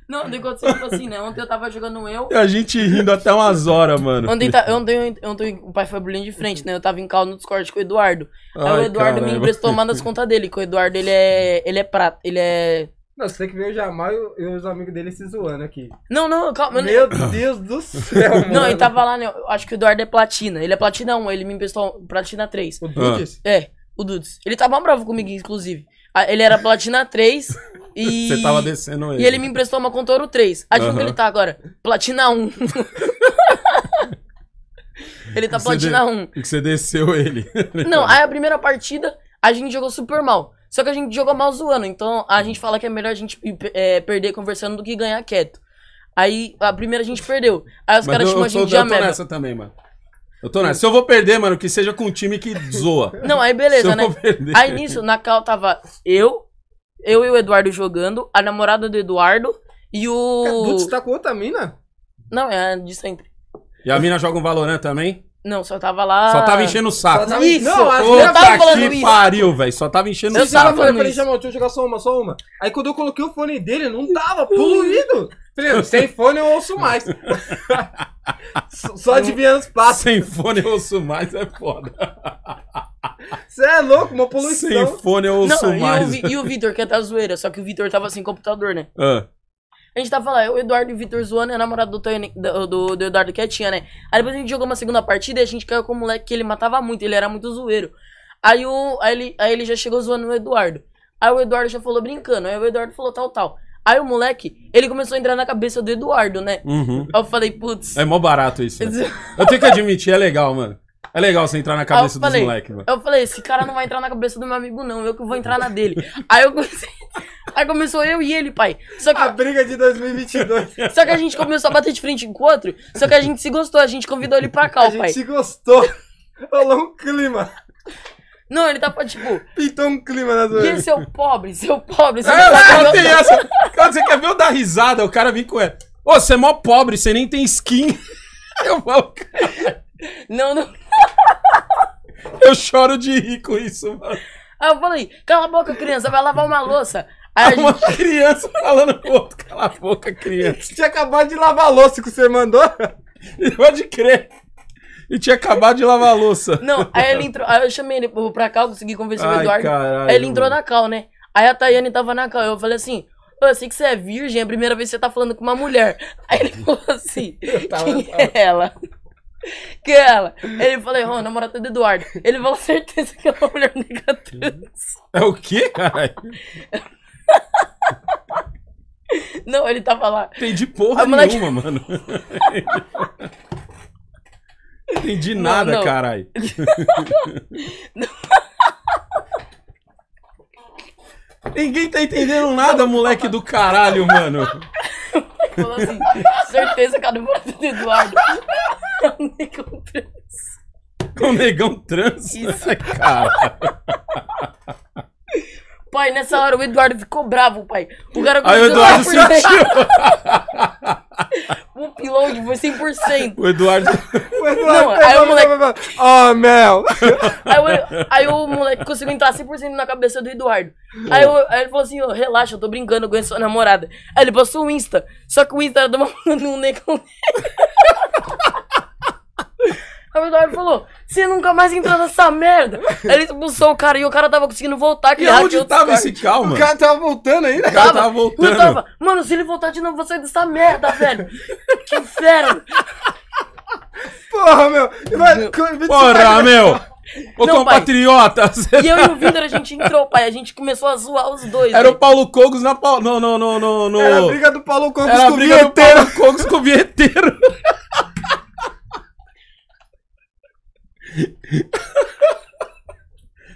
Não, não aconteceu tipo assim, né? Ontem eu tava jogando eu. A gente rindo até umas horas, mano. Ontem, tá, ontem, ontem o pai foi bullying de frente, né? Eu tava em cal no Discord com o Eduardo. Ai, aí o Eduardo caramba. me emprestou uma das contas dele, que o Eduardo ele é. ele é prata. Ele é. Não, você tem que ver o Jamal e os amigos dele se zoando aqui. Não, não, calma. Meu não. Deus do céu, mano. <laughs> Não, ele tava lá, né? Eu acho que o Eduardo é platina. Ele é platina 1, ele me emprestou platina 3. O Dudes? É, o Dudes. Ele tava tá bravo comigo, inclusive. Ah, ele era Platina 3. <laughs> E... Você tava descendo ele. E ele me emprestou uma Contouro 3. Adivinha uhum. que ele tá agora? Platina 1. ele tá Platina de... 1. E que você desceu ele. <laughs> Não, aí a primeira partida a gente jogou super mal. Só que a gente jogou mal zoando. Então a gente fala que é melhor a gente é, perder conversando do que ganhar quieto. Aí a primeira a gente perdeu. Aí os caras chamam a gente de ameba. Eu tô nessa também, mano. Eu tô nessa. Se eu vou perder, mano, que seja com um time que zoa. Não, aí beleza, né? Aí nisso, na cal tava eu, eu e o Eduardo jogando, a namorada do Eduardo e o. Cadu com outra mina? Não, é a de sempre. E a mina joga um Valorant também? Não, só tava lá. Só tava enchendo o saco. Tava... Isso! Não, as Puta tava falando que isso. pariu, velho. Só tava enchendo o saco. Eu tava falando, falei, deixa eu jogar só uma, só uma. Aí quando eu coloquei o fone dele, não tava poluído sem fone eu ouço mais. <laughs> Só adivinhando os passos. Sem fone eu ouço mais é foda. Você é louco, uma poluição. Sem fone eu ouço não, mais. E o, o Vitor, que é da zoeira, só que o Vitor tava sem computador, né? Ah. A gente tava lá, o Eduardo e o Vitor zoando, é namorado do, Tony, do, do, do Eduardo quietinha, né? Aí depois a gente jogou uma segunda partida e a gente caiu com o moleque que ele matava muito, ele era muito zoeiro. Aí, o, aí, ele, aí ele já chegou zoando o Eduardo. Aí o Eduardo já falou brincando, aí o Eduardo falou tal, tal. Aí o moleque, ele começou a entrar na cabeça do Eduardo, né? Uhum. Aí eu falei, putz. É mó barato isso. Né? <laughs> eu tenho que admitir, é legal, mano. É legal você entrar na cabeça falei, dos moleques, mano. Eu falei, esse cara não vai entrar na cabeça do meu amigo, não. Eu que vou entrar na dele. Aí eu comecei... <laughs> Aí começou eu e ele, pai. Só que... A briga de 2022. <laughs> Só que a gente começou a bater de frente com o outro. Só que a gente se gostou. A gente convidou ele pra cá, a pai. A gente se gostou. Falou um clima. Não, ele tava tá tipo. Pintou um clima na sua. E seu pobre, seu pobre, seu pobre. É, tá tem essa. Cara, você quer ver eu dar risada? O cara vem com Ô, você é mó pobre, você nem tem skin. <laughs> Eu falo, cara. Não, não. Eu choro de rir com isso, mano. Aí eu falei, cala a boca, criança, vai lavar uma louça. Aí é uma gente... criança falando pro outro, cala a boca, criança. Tinha acabado de lavar a louça que você mandou. Pode crer e tinha acabado de lavar a louça. Não, <laughs> aí ele entrou, aí eu chamei ele pra cá, eu consegui convencer com o Eduardo. Caralho, aí ele entrou mano. na cal, né? Aí a Tayane tava na cal, eu falei assim, eu sei que você é virgem, é a primeira vez que você tá falando com uma mulher. <laughs> Aí ele falou assim, <laughs> tava, quem tava... é ela? Que é ela? Ele falou, Rô, namorada do Eduardo. Ele falou, certeza que é uma mulher negra trans. É o quê, caralho? Não, ele tava lá. Entendi porra a nenhuma, moleque... mano. Entendi nada, não, carai. <laughs> Ninguém tá entendendo nada, moleque do caralho, mano. Falou assim, certeza que era do Eduardo. É o negão trans. O é negão trans? Isso. <laughs> Cara. Pai, nessa hora o Eduardo ficou bravo, pai. O cara Aí o Eduardo sentiu. <laughs> um pilão foi 100%. O Eduardo. O Eduardo não, aí o moleque. Oh, Mel! <laughs> Aí, aí o moleque conseguiu entrar 100% na cabeça do Eduardo. Aí, eu... aí ele falou assim: oh, relaxa, eu tô brincando, eu conheço sua namorada. Aí ele passou o Insta. Só que o Insta era de, uma... <laughs> de um negão. Aí meu Eduardo falou: Você nunca mais entrou nessa merda. Aí ele expulsou o cara e o cara tava conseguindo voltar. Que e onde tava esse calma? O cara tava voltando ainda. Né? O cara tava, tava voltando. Eu tava, mano, se ele voltar de novo, vou sair dessa merda, velho. que fera. Porra, meu. Mas, Porra, meu. Ô não, compatriota! e eu e o tá- Vitor, a gente entrou, pai. A gente começou a zoar os dois. Era véio. o Paulo Cogos na Não, não, não, não, não. Era a briga do Paulo Cogos Era com o vinheteiro. Paulo Cogos com o vinheteiro. <laughs>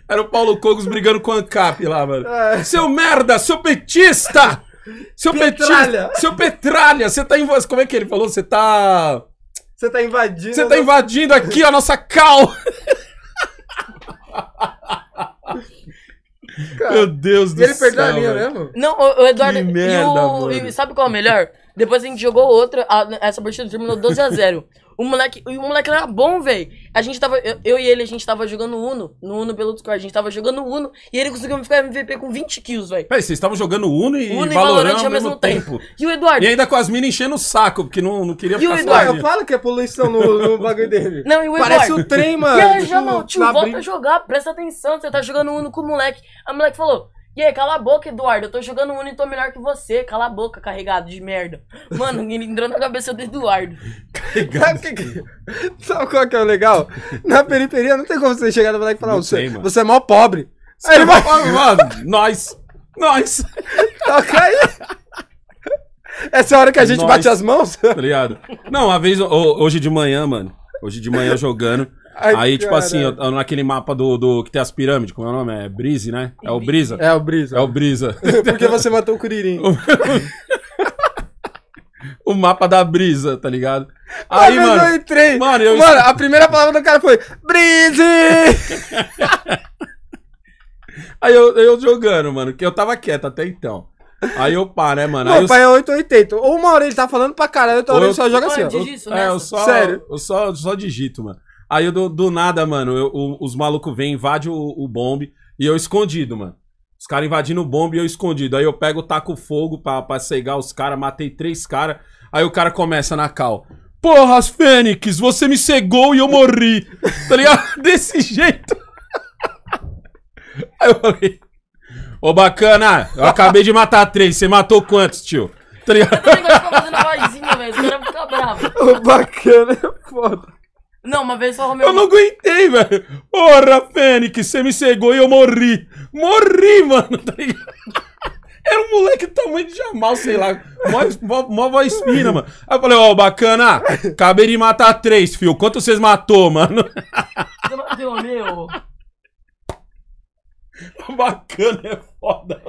Era o Paulo Cogos brigando com o ANCAP lá, mano. É. Seu merda, seu petista! Seu petralha! Petista, seu petralha, você tá invadindo. Como é que ele falou? Você tá. Você tá invadindo. Você tá nossa... invadindo aqui a nossa cal! Cara, Meu Deus do ele céu. Ele perdeu a linha mesmo? Não, o, Eduardo. Que merda, e o, e sabe qual é o melhor? Depois a gente jogou outra, a, essa partida terminou 12 a 0 o moleque, o moleque era bom, velho. A gente tava. Eu, eu, e ele, a gente tava jogando Uno. No Uno pelo Discord. A gente tava jogando Uno. E ele conseguiu ficar MVP com 20 kills, velho. Peraí, vocês estavam jogando Uno e, Uno e Valorant, ao mesmo, tempo. tempo. E o Eduardo. E ainda com as minas enchendo o saco, porque não, não queria e ficar o Eduardo. Eu falo que é poluição no, no bagulho dele. Não, e o Eduardo. Parece o trem, mano. E ela chama, tio, volta a jogar, presta atenção. Você tá jogando Uno com o moleque. A moleque falou. E aí, cala a boca, Eduardo. Eu tô jogando Uno e tô melhor que você. Cala a boca, carregado de merda. Mano, <laughs> ele entrou na cabeça do Eduardo. Sabe, que, <laughs> sabe qual que é o legal? Na periferia não tem como você chegar e falar, não você, tem, mano. você é mó pobre. Você aí é vai... pobre, mano. Nós. Nós. Toca tá aí. Essa é a hora que a gente Nós. bate as mãos? Obrigado. Tá não, uma vez, hoje de manhã, mano. Hoje de manhã jogando aí, tipo assim, eu, eu, naquele mapa do, do, que tem as pirâmides, como é o nome? É Brise, né? É o Brisa. É o Brisa. É o Brisa. <laughs> Porque você matou o Kuririn. <laughs> o mapa da brisa, tá ligado? Aí, mano, eu entrei. Mano, eu... mano, a primeira palavra do cara foi Brise! <laughs> Aí eu, eu jogando, mano, que eu tava quieto até então. Aí eu pá, né, mano? Meu eu... pai eu... é 880. Ou uma hora ele tá falando pra caralho, outra hora eu... ele só joga assim, Eu, é, eu só, Sério? Eu só, só digito, mano. Aí eu, do, do nada, mano, eu, o, os malucos vêm, invadem o, o bombe e eu escondido, mano. Os caras invadindo o bombe e eu escondido. Aí eu pego, taco fogo pra, pra cegar os caras, matei três caras. Aí o cara começa na cal. Porra, Fênix, você me cegou e eu morri. tá ligado? <laughs> Desse jeito. Aí eu falei. Ô, bacana, eu acabei de matar três. Você matou quantos, tio? Tá ligado? Eu também gosto de ficar fazendo vozinha, velho. Os caras ficam bravo. Ô, bacana, é foda. Não, uma vez só Romeu. Eu não aguentei, velho. Porra, Fênix, você me cegou e eu morri. Morri, mano, tá ligado? Era um moleque tamanho de Jamal, sei lá. Mó, mó, mó voz mano. Aí eu falei, ó, oh, bacana. Acabei de matar três, filho. Quanto vocês matou, mano? Você matou o meu? <laughs> Bacana é foda.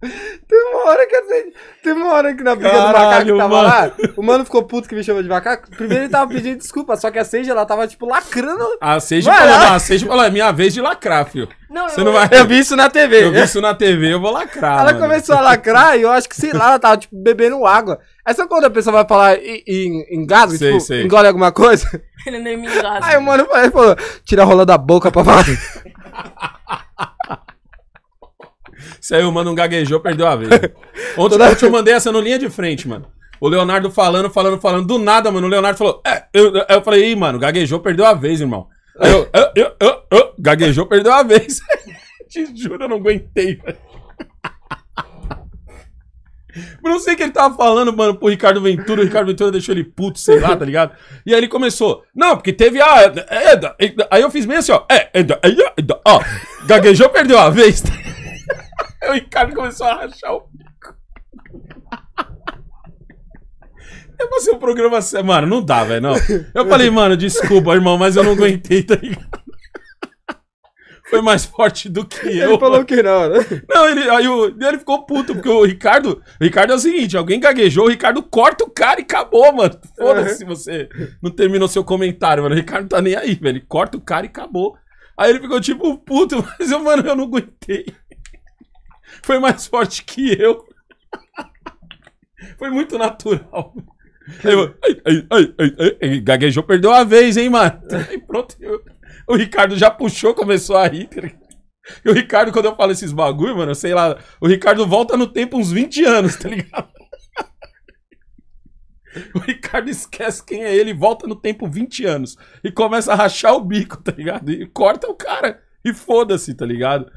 Tem uma hora que assim, tem uma hora que na briga Caralho, do macaco que tava mano. lá, o mano ficou puto que me chamou de macaco. Primeiro ele tava pedindo desculpa, só que a Seja ela tava tipo lacrando. A Seja falou, Seja falou, é minha vez de lacrar, filho. Não, Você eu, não vai... eu vi isso na TV. Eu vi isso na TV, eu vou lacrar. Ela mano. começou a lacrar e eu acho que, sei lá, ela tava tipo bebendo água. Aí sabe quando a pessoa vai falar em sei, tipo, sei. engole alguma coisa? Ele nem me engasga. Aí o mano falou, tira a rola da boca pra falar. <laughs> Se aí o mano não gaguejou, perdeu a vez. <laughs> Ontem, Toda... ontem eu mandei essa no linha de frente, mano. O Leonardo falando, falando, falando. Do nada, mano, o Leonardo falou. É, eu, eu, eu falei, ih, mano, gaguejou, perdeu a vez, irmão. Aí eu, eu, eu, eu, gaguejou, perdeu a vez. <laughs> Te juro, eu não aguentei, velho. <laughs> Mas não sei o que ele tava falando, mano, pro Ricardo Ventura. O Ricardo Ventura deixou ele puto, sei lá, tá ligado? E aí ele começou. Não, porque teve a. É, é, é, aí eu fiz meio assim, ó. É, ó. Gaguejou, perdeu a vez o Ricardo começou a rachar o bico. Eu passei o um programa. Assim, mano, não dá, velho, não. Eu falei, mano, desculpa, irmão, mas eu não aguentei, tá ligado? Foi mais forte do que ele eu. Ele falou mano. que não, né? Não, ele, aí o, ele ficou puto, porque o Ricardo. O Ricardo é o seguinte: alguém gaguejou, o Ricardo corta o cara e acabou, mano. Foda-se uhum. você não terminou seu comentário, mano. O Ricardo tá nem aí, velho. Ele corta o cara e acabou. Aí ele ficou tipo puto, <laughs> mas eu, mano, eu não aguentei foi mais forte que eu. Foi muito natural. Aí eu, ai, ai, ai, ai, gaguejou, perdeu a vez, hein, mano? Aí pronto, eu, o Ricardo já puxou, começou a rir. Tá e o Ricardo, quando eu falo esses bagulho, mano, sei lá, o Ricardo volta no tempo uns 20 anos, tá ligado? <laughs> O Ricardo esquece quem é ele, volta no tempo 20 anos e começa a rachar o bico, tá ligado? E corta o cara e foda-se, tá ligado?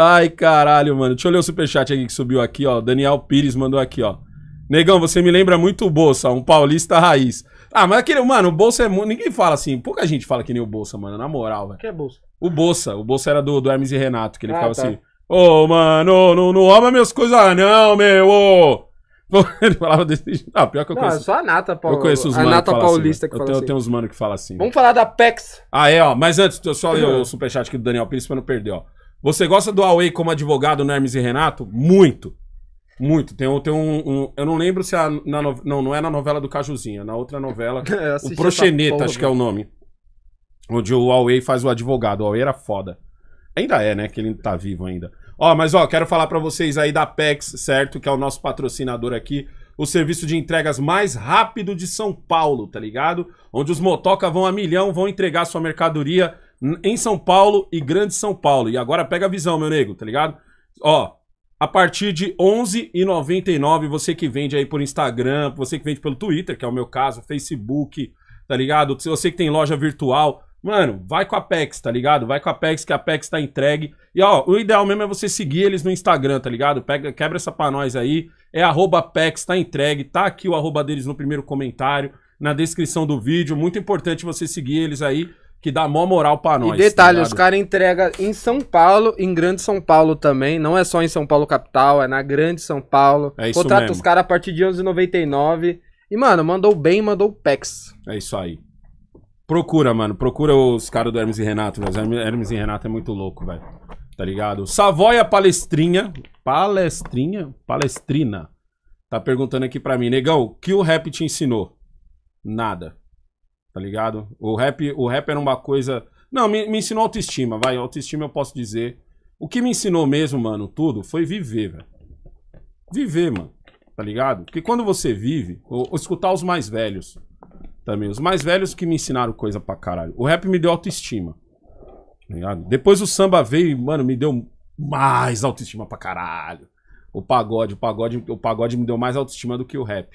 Ai, caralho, mano. Deixa eu ler o superchat aqui que subiu aqui, ó. Daniel Pires mandou aqui, ó. Negão, você me lembra muito o Bolsa, um paulista raiz. Ah, mas aquele, mano, o Bolsa é. Ninguém fala assim. Pouca gente fala que nem o Bolsa, mano, na moral, velho. que é Bolsa? O Bolsa. O Bolsa era do, do Hermes e Renato, que ele ah, ficava tá. assim. Ô, oh, mano, não, não rouba minhas coisas, ah, não, meu! <laughs> Ele falava desse jeito. Ah, pior que eu conheço. Não, só a Nata Paulista. Eu conheço os manos. A Nata que assim, Paulista assim, que eu fala tenho, assim. Eu tenho uns manos que falam assim. Vamos falar da PEX. Ah, é, ó. Mas antes, eu só ler o <clears throat> superchat aqui do Daniel Pires pra não perder, ó. Você gosta do Huawei como advogado no Hermes e Renato? Muito. Muito. Tem, um, tem um, um, Eu não lembro se a, na no, Não, não é na novela do Cajuzinha, é na outra novela. <laughs> É, o Proxeneta, acho que é o nome. Onde o Huawei faz o advogado. O Huawei era foda. Ainda é, né? Que ele tá vivo ainda. Ó, mas ó, quero falar para vocês aí da PEX, certo? Que é o nosso patrocinador aqui. O serviço de entregas mais rápido de São Paulo, tá ligado? Onde os motoca vão a milhão, vão entregar sua mercadoria em São Paulo e Grande São Paulo. E agora pega a visão, meu nego, tá ligado? Ó, a partir de R$11,99, você que vende aí por Instagram, você que vende pelo Twitter, que é o meu caso, Facebook, tá ligado? você que tem loja virtual, mano, vai com a Pex, tá ligado? Vai com a Pex que a Pex tá entregue. E ó, o ideal mesmo é você seguir eles no Instagram, tá ligado? Pega, quebra essa pra nós aí. É arroba Pex, tá entregue. Tá aqui o arroba deles no primeiro comentário, na descrição do vídeo. Muito importante você seguir eles aí que dá mó moral pra nós. E tá detalhe, tá os caras entregam em São Paulo, em Grande São Paulo também. Não é só em São Paulo capital, é na Grande São Paulo. É isso Contrata mesmo. os caras a partir de 11,99. E, mano, mandou bem, mandou pex. É isso aí. Procura, mano. Procura os caras do Hermes e Renato, velho. Hermes e Renato é muito louco, velho. Tá ligado? Savoia Palestrinha. Palestrinha? Palestrina. Tá perguntando aqui pra mim. Negão, o que o rap te ensinou? Nada. Tá ligado? O rap, o rap era uma coisa. Não, me, me ensinou autoestima, vai. Autoestima eu posso dizer. O que me ensinou mesmo, mano, tudo, foi viver, velho. Viver, mano. Tá ligado? Porque quando você vive, ou, ou escutar os mais velhos também. Os mais velhos que me ensinaram coisa pra caralho. O rap me deu autoestima. Tá ligado? Depois o samba veio e, mano, me deu mais autoestima pra caralho. O pagode, o pagode, o pagode me deu mais autoestima do que o rap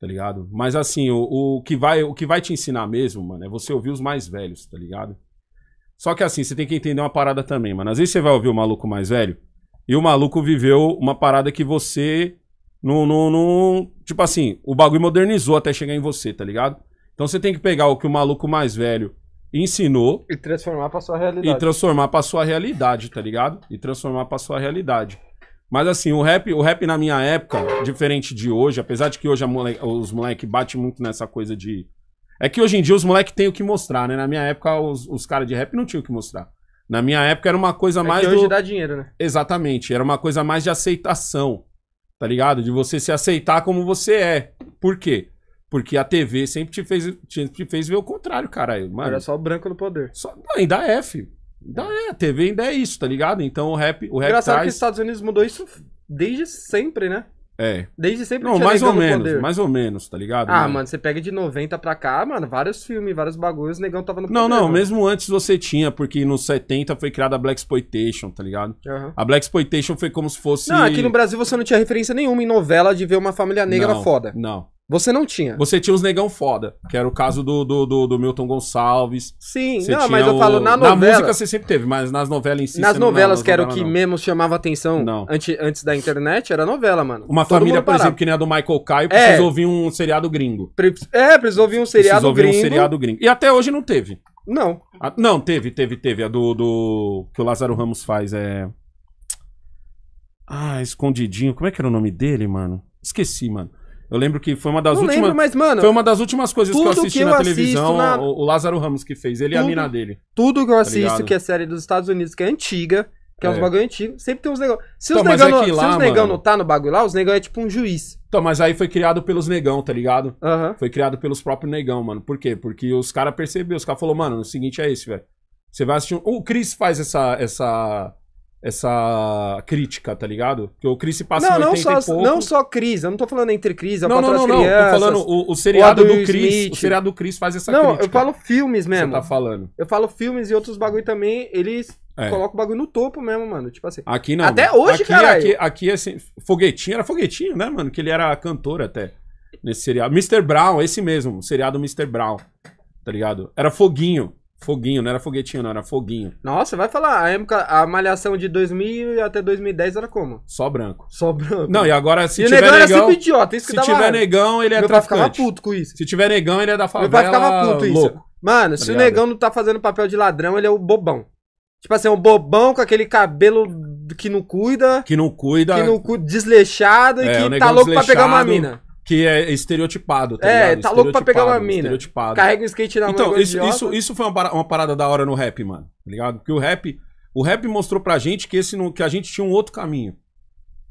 tá ligado? Mas assim, o, o, que vai, o que vai te ensinar mesmo, mano, é você ouvir os mais velhos, tá ligado? Só que assim, você tem que entender uma parada também, mano. Às vezes você vai ouvir o maluco mais velho e o maluco viveu uma parada que você não, não, não. Tipo assim, o bagulho modernizou até chegar em você, tá ligado? Então você tem que pegar o que o maluco mais velho ensinou. E transformar pra sua realidade. E transformar pra sua realidade, tá ligado? E transformar pra sua realidade. Mas assim, o rap, o rap na minha época, diferente de hoje, apesar de que hoje os moleques batem muito nessa coisa de. É que hoje em dia os moleques têm o que mostrar, né? Na minha época, os, os caras de rap não tinham o que mostrar. Na minha época era uma coisa é mais. Que hoje do... dá dinheiro, né? Exatamente. Era uma coisa mais de aceitação. Tá ligado? De você se aceitar como você é. Por quê? Porque a TV sempre te fez, te fez ver o contrário, caralho. Mano, era só branco no poder. Só... Não, ainda é, filho. Então, é, a TV ainda é isso, tá ligado? Então o rap, o rap Engraçado traz... que os Estados Unidos mudou isso desde sempre, né? É. Desde sempre Não, mais ou menos, poder. mais ou menos, tá ligado? Ah, mano? mano? você pega de 90 pra cá, mano, vários filmes, vários bagulhos, o negão tava no poder, Não, não, mano. mesmo antes você tinha, porque nos 70 foi criada a Black Exploitation, tá ligado? Uhum. A Black Exploitation foi como se fosse Não, aqui no Brasil você não tinha referência nenhuma em novela de ver uma família negra não, foda. Não. Você não tinha. Você tinha os negão foda, que era o caso do, do, do, do Milton Gonçalves. Sim, você não, mas eu falo na novela. Na música você sempre teve, mas nas novelas em si. Nas novelas, não, que era o que não. mesmo chamava atenção não. Antes, antes da internet, era novela, mano. Uma Todo família, por exemplo, que nem a do Michael Caio, é. precisou ouvir um seriado gringo. Pre... É, precisou ouvir um seriado precisou gringo. Ouvir um seriado gringo. E até hoje não teve. Não. A... Ah, não, teve, teve, teve. A do, do. que o Lázaro Ramos faz é. Ah, escondidinho. Como é que era o nome dele, mano? Esqueci, mano. Eu lembro que foi uma das não últimas. Lembro, mas, mano, foi uma das últimas coisas que eu assisti que eu na televisão, na... O, o Lázaro Ramos que fez, ele tudo, e a mina dele. Tudo que eu tá assisto, tá que é série dos Estados Unidos, que é antiga, que é, é uns bagulho antigo, sempre tem uns negócios. Se então, os é negão, é não, se os negão mano... não tá no bagulho lá, os negão é tipo um juiz. Então, mas aí foi criado pelos negão, tá ligado? Foi criado pelos próprios negão, mano. Por quê? Porque os caras perceberam, os caras falaram, mano, é o seguinte é esse, velho. Você vai assistir. Um... O Chris faz essa. essa essa crítica, tá ligado? que o Chris se passa não, em 80 não só, pouco... Não só Cris, eu não tô falando entre Cris, a não, não, não, não, crianças, tô falando o, o seriado do, do Chris, o seriado do Chris faz essa não, crítica. Não, eu falo filmes mesmo. Você tá falando. Eu falo filmes e outros bagulho também, eles é. colocam o bagulho no topo mesmo, mano, tipo assim. Aqui não. Até hoje, cara. Aqui, é aqui, é assim, Foguetinho, era Foguetinho, né, mano, que ele era cantor até nesse seriado. Mr. Brown, esse mesmo, o seriado Mr. Brown, tá ligado? Era Foguinho. Foguinho, não era foguetinho, não, era foguinho. Nossa, vai falar, a, época, a malhação de 2000 até 2010 era como? Só branco. Só branco. Não, e agora se e tiver negão... era sempre idiota, isso que Se tiver raiva. negão, ele é Meu traficante. Meu pai ficava puto com isso. Se tiver negão, ele é da favela, Meu pai ficava puto isso. Louco. Mano, tá se ligado? o negão não tá fazendo papel de ladrão, ele é o bobão. Tipo assim, é um bobão com aquele cabelo que não cuida. Que não cuida. Que não cuida, desleixado é, e que tá louco pra pegar uma mina que é estereotipado, tá É, ligado? tá louco pra pegar uma mina. Estereotipado. Carrega um skate na então, mão. Então, isso, isso, isso foi uma parada, uma parada da hora no rap, mano. Tá ligado? Porque o rap, o rap mostrou pra gente que, esse, não- que a gente tinha um outro caminho.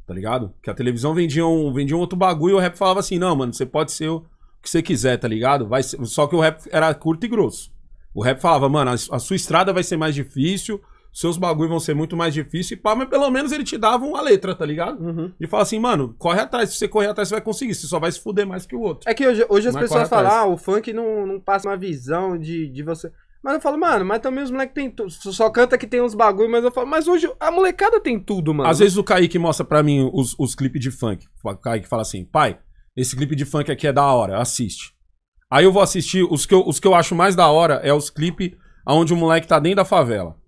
Tá ligado? Que a televisão vendia um, vendia um outro bagulho e o rap falava assim: não, mano, você pode ser o que você quiser, tá ligado? Vai ser- Só que o rap era curto e grosso. O rap falava, mano, a sua estrada vai ser mais difícil, seus bagulhos vão ser muito mais difíceis e pá, mas pelo menos ele te dava uma letra, tá ligado? Uhum. E fala assim, mano, corre atrás, se você correr atrás, você vai conseguir, você só vai se fuder mais que o outro. É que hoje, hoje as pessoas falam, ah, o funk não, não passa uma visão de, de você. Mas eu falo, mano, mas também os moleques tem tudo. Só canta que tem uns bagulho, mas eu falo, mas hoje a molecada tem tudo, mano. Às vezes o Kaique mostra pra mim os, os clipes de funk. O Kaique fala assim, pai, esse clipe de funk aqui é da hora, assiste. Aí eu vou assistir, os que eu, os que eu acho mais da hora é os clipes onde o moleque tá dentro da favela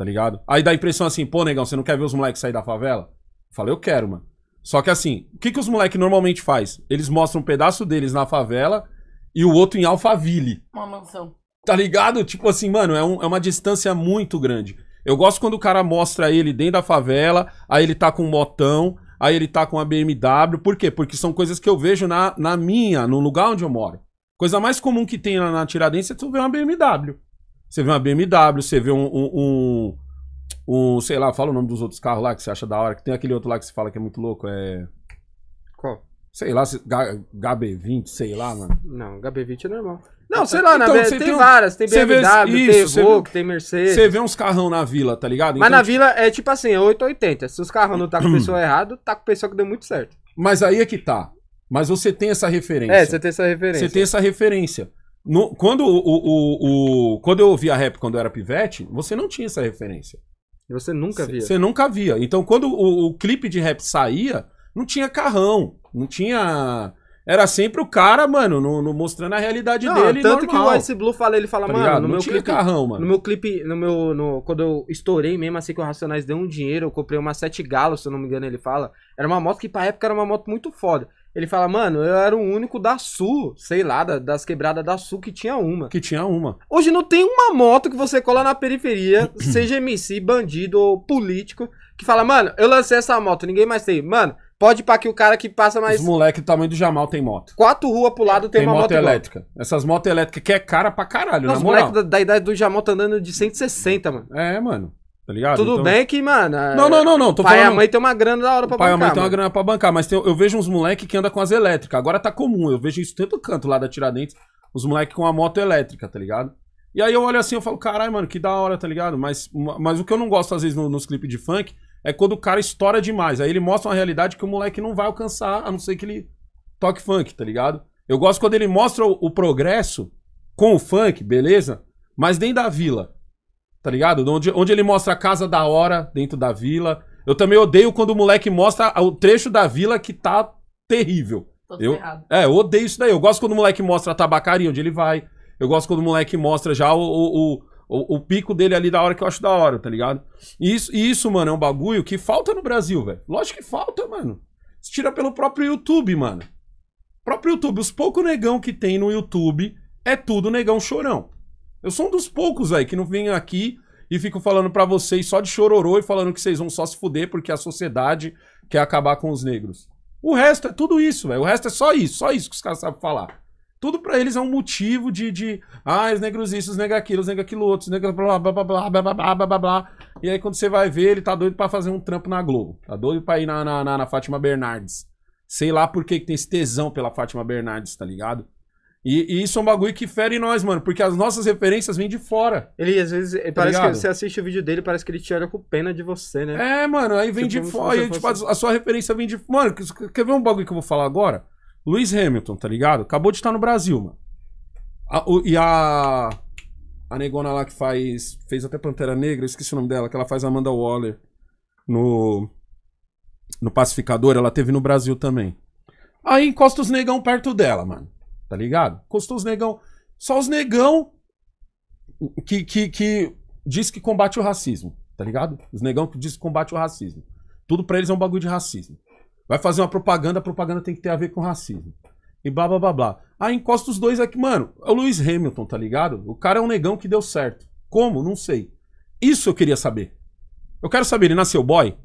tá ligado? Aí dá a impressão assim, pô, negão, você não quer ver os moleques sair da favela? Eu eu quero, mano. Só que assim, o que, que os moleques normalmente faz? Eles mostram um pedaço deles na favela e o outro em Alphaville. Uma mansão. Tá ligado? Tipo assim, mano, é, um, é uma distância muito grande. Eu gosto quando o cara mostra ele dentro da favela, aí ele tá com um motão, aí ele tá com a BMW. Por quê? Porque são coisas que eu vejo na, na minha, no lugar onde eu moro. Coisa mais comum que tem na, na Tiradentes é tu ver uma BMW. Você vê uma BMW, você vê um, um, um, um, Sei lá, fala o nome dos outros carros lá que você acha da hora, que tem aquele outro lá que você fala que é muito louco, é. Qual? Sei lá, HB20, sei lá, mano. Não, HB20 é normal. Não, sei é, lá, então, na tem, tem várias, tem BMW, Isso, tem Evoque, vê... tem Mercedes. Você vê uns carrão na vila, tá ligado? Então, Mas na então, vila é tipo assim, é 880. Se os carrão não tá com <clears throat> pessoa errado, tá com pessoa que deu muito certo. Mas aí é que tá. Mas você tem essa referência. É, você tem essa referência. Você tem essa referência. No, quando, o, o, o, quando eu ouvia rap quando eu era pivete, você não tinha essa referência. Você nunca via. Você nunca via. Então, quando o, o, clipe de rap saía, não tinha carrão, não tinha. Era sempre o cara, mano, no, no mostrando a realidade não, dele. Tanto normal. que o Ice Blue fala, ele fala, tá mano, ligado? no não meu clipe. Carrão, mano. No meu clipe, no meu. No, quando eu estourei mesmo, assim que o Racionais deu um dinheiro, eu comprei uma sete galos se eu não me engano, ele fala. Era uma moto que pra época era uma moto muito foda. Ele fala, mano, eu era o único da Sul, sei lá, das quebradas da Sul que tinha uma. Que tinha uma. Hoje não tem uma moto que você cola na periferia, <clears throat> seja MC, bandido ou político, que fala, mano, eu lancei essa moto, ninguém mais tem. Mano, pode ir pra que o cara que passa mais. Os moleque do tamanho do Jamal tem moto. Quatro ruas pro lado tem, tem uma moto, moto elétrica. Igual. Essas motos elétricas que é cara pra caralho, Não, na os moleques moleque da, da, idade do Jamal tá andando de 160, mano. É, mano. Tá ligado? Tudo então... bem que, mano. É, não, não, não, não. Tô pai falando... e a mãe tem uma grana da hora pra pai bancar. Pai e a mãe tem uma grana pra bancar, mas tem... eu vejo uns moleque que anda com as elétricas. Agora tá comum, eu vejo isso tanto canto lá da Tiradentes, os moleque com a moto elétrica, tá ligado? E aí eu olho assim, eu falo, caralho, mano, que da hora, tá ligado? Mas, mas o que eu não gosto, às vezes, no, nos clipes de funk, é quando o cara estoura demais. Aí ele mostra uma realidade que o moleque não vai alcançar, a não ser que ele toque funk, tá ligado? Eu gosto quando ele mostra o, o progresso com o funk, beleza? Mas nem da vila. Tá ligado? Onde, onde ele mostra a casa da hora dentro da vila. Eu também odeio quando o moleque mostra o trecho da vila que tá terrível. Todo eu, é, eu odeio isso daí. Eu gosto quando o moleque mostra a tabacaria, onde ele vai. Eu gosto quando o moleque mostra já o, o, o, o pico dele ali da hora que eu acho da hora, tá ligado? E isso, e isso mano, é um bagulho que falta no Brasil, velho. Lógico que falta, mano. Se tira pelo próprio YouTube, mano. O próprio YouTube. Os poucos negão que tem no YouTube é tudo negão chorão. Eu sou um dos poucos, aí que não venho aqui e fico falando para vocês só de chororô e falando que vocês vão só se fuder porque a sociedade quer acabar com os negros. O resto é tudo isso, velho. O resto é só isso, só isso que os caras sabem falar. Tudo para eles é um motivo de, de ah, os negros isso, os negros aquilo, os negros aquilo outro, os negros blá blá blá blá blá blá blá blá blá. E aí quando você vai ver, ele tá doido para fazer um trampo na Globo. Tá doido pra ir na, na, na, na Fátima Bernardes. Sei lá por que, que tem esse tesão pela Fátima Bernardes, tá ligado? E, e, isso é um bagulho que fere nós, mano, porque as nossas referências vêm de fora. Ele, às vezes, tá parece ligado? que você assiste o vídeo dele, parece que ele te olha com pena de você, né? É, mano, aí vem tipo, de fora, aí, tipo, fosse... tipo, a sua referência vem de. Mano, quer ver um bagulho que eu vou falar agora? Lewis Hamilton, tá ligado? Acabou de estar no Brasil, mano. A, o, e a. A negona lá que faz. Fez até Pantera Negra, eu esqueci o nome dela, que ela faz Amanda Waller no. No Pacificador, ela teve no Brasil também. Aí encosta os negão perto dela, mano tá ligado? Costou os negão. Só os negão que, que, que diz que combate o racismo, tá ligado? Os negão que diz que combate o racismo. Tudo pra eles é um bagulho de racismo. Vai fazer uma propaganda, a propaganda tem que ter a ver com racismo. E blá blá blá blá. Aí encosta os dois aqui, mano. É o Lewis Hamilton, tá ligado? O cara é um negão que deu certo. Como? Não sei. Isso eu queria saber. Eu quero saber, ele nasceu boy?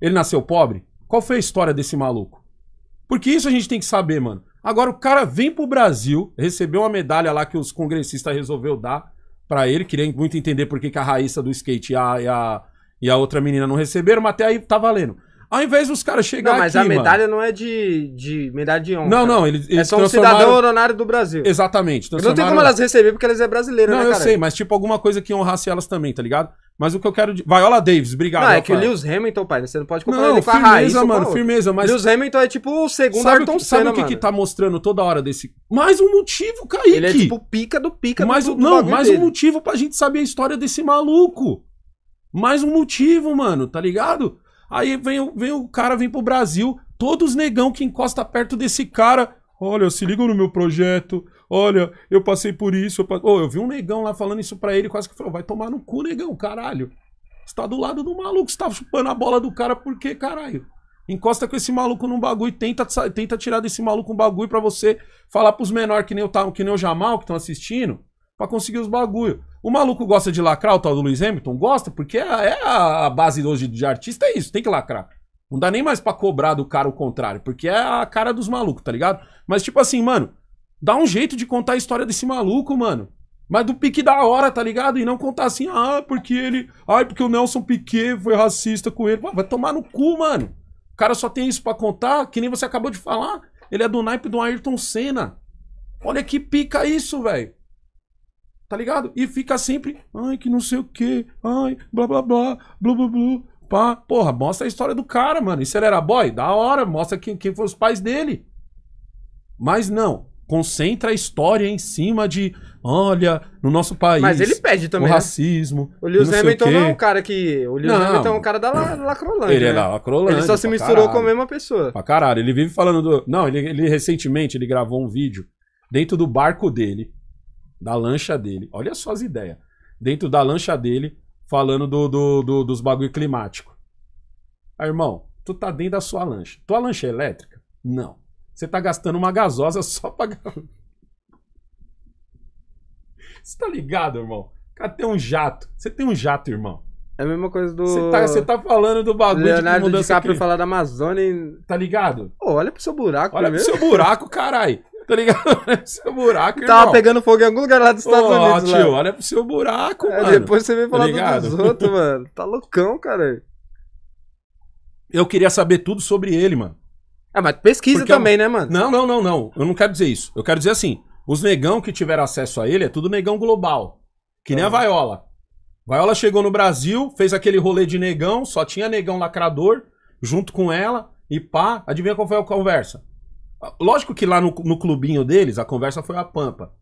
Ele nasceu pobre? Qual foi a história desse maluco? Porque isso a gente tem que saber, mano. Agora o cara vem pro Brasil, recebeu uma medalha lá que os congressistas resolveu dar para ele. Queria muito entender por que, que a Raíssa do skate e a, e, a, e a outra menina não receberam, mas até aí tá valendo. Ao invés dos caras chegarem. Não, mas aqui, a medalha mano, não é de, de medalha de honra. Não, não, eles, eles É só um transformaram... cidadão honorário do Brasil. Exatamente. Transformaram... Não tem como elas receber porque elas é brasileiras, não, né, Não, eu sei, mas tipo alguma coisa que honrasse elas também, tá ligado? Mas o que eu quero. De... Viola Davis, obrigado. Não, é que o Lewis Hamilton, pai, você não pode comprar não, ele com a firmeza, Raíssa. mano, firmeza, mas. Lewis Hamilton é tipo o segundo sabe Ayrton que, Senna. Sabe o que, que tá mostrando toda hora desse. Mais um motivo, Kaique. Ele é tipo pica do pica mais do, um, do Não, mais dele. um motivo pra gente saber a história desse maluco. Mais um motivo, mano, tá ligado? Aí vem, vem o cara, vem pro Brasil, todos negão que encosta perto desse cara. Olha, se liga no meu projeto. Olha, eu passei por isso. Eu, passe... oh, eu vi um negão lá falando isso pra ele, quase que falou: vai tomar no cu, negão, caralho. Você tá do lado do maluco, você tá chupando a bola do cara, por quê, caralho? Encosta com esse maluco num bagulho, tenta, tenta tirar desse maluco um bagulho para você falar pros menores que nem o que nem Jamal que estão assistindo, para conseguir os bagulhos. O maluco gosta de lacrar, o tal do Lewis Hamilton? Gosta, porque é, é a base hoje de artista, é isso, tem que lacrar. Não dá nem mais pra cobrar do cara o contrário, porque é a cara dos malucos, tá ligado? Mas, tipo assim, mano, dá um jeito de contar a história desse maluco, mano. Mas do pique da hora, tá ligado? E não contar assim, ah, porque ele. Ai, porque o Nelson Piquet foi racista com ele. Pô, vai tomar no cu, mano. O cara só tem isso para contar, que nem você acabou de falar. Ele é do naipe do Ayrton Senna. Olha que pica isso, velho. Tá ligado? E fica sempre, ai, que não sei o quê, ai, blá blá blá, blá blá blá. Pá. Porra, mostra a história do cara, mano. E se ele era boy? Da hora, mostra quem, quem foram os pais dele. Mas não, concentra a história em cima de, olha, no nosso país. Mas ele pede também. O né? racismo. Né? O Lewis Hamilton não é um cara que. O Lewis não. Hamilton é um cara da La, Lacrolândia. Ele é né? é da Lacrolândia. Ele só se misturou caralho. com a mesma pessoa. Pra caralho. Ele vive falando do. Não, ele, ele recentemente ele gravou um vídeo dentro do barco dele da lancha dele. Olha só as ideias. Dentro da lancha dele, falando do, do, do dos bagulho climático. Aí, ah, irmão, tu tá dentro da sua lancha. Tua lancha é elétrica? Não. Você tá gastando uma gasosa só pra. Você tá ligado, irmão? Cara, tem um jato. Você tem um jato, irmão. É a mesma coisa do. Você tá, tá falando do bagulho Leonardo de mudança DiCaprio falar da Amazônia. E... Tá ligado? Pô, olha pro seu buraco, Olha primeiro. É pro seu buraco, caralho. Tá ligado? <laughs> Olha pro seu buraco, Tava pegando fogo em algum lugar lá dos Estados oh, Unidos. Ó, tio, lá. olha pro seu buraco, é, mano. Depois você vem tá falar tá dos outros, mano. Tá loucão, cara. Eu queria saber tudo sobre ele, mano. É, mas pesquisa Porque também, eu... né, mano? Não, não, não, não. Eu não quero dizer isso. Eu quero dizer assim: os negão que tiveram acesso a ele é tudo negão global. Que nem ah. a Vaiola. Vaiola chegou no Brasil, fez aquele rolê de negão, só tinha negão lacrador junto com ela e pá. Adivinha qual foi a conversa? Lógico que lá no, no clubinho deles a conversa foi a pampa.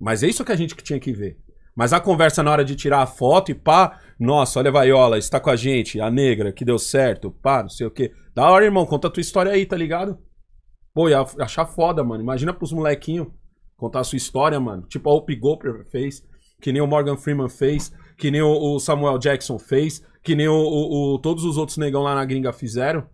Mas é isso que a gente tinha que ver. Mas a conversa na hora de tirar a foto e pá, nossa, olha a Vaiola, está com a gente, a negra, que deu certo, pá, não sei o quê. Da hora, irmão, conta a tua história aí, tá ligado? Pô, ia achar foda, mano. Imagina pros molequinhos contar a sua história, mano. Tipo a Up Goper fez, que nem o Morgan Freeman fez, que nem o Samuel Jackson fez, que nem o, o, o todos os outros negão lá na gringa fizeram,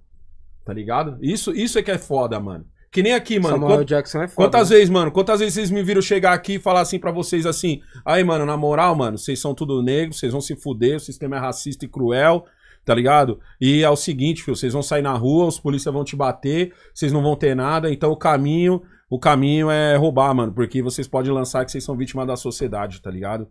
tá ligado? Isso, isso é que é foda, mano. Que nem aqui, mano. Samuel Quant... Jackson é foda. Quantas né? vezes, mano? Quantas vezes vocês me viram chegar aqui e falar assim para vocês assim: aí, mano, na moral, mano, vocês são tudo negro, vocês vão se fuder, o sistema é racista e cruel, tá ligado? E é o seguinte, filho, vocês vão sair na rua, os polícias vão te bater, vocês não vão ter nada, então o caminho, o caminho é roubar, mano, porque vocês podem lançar que vocês são vítima da sociedade, tá ligado?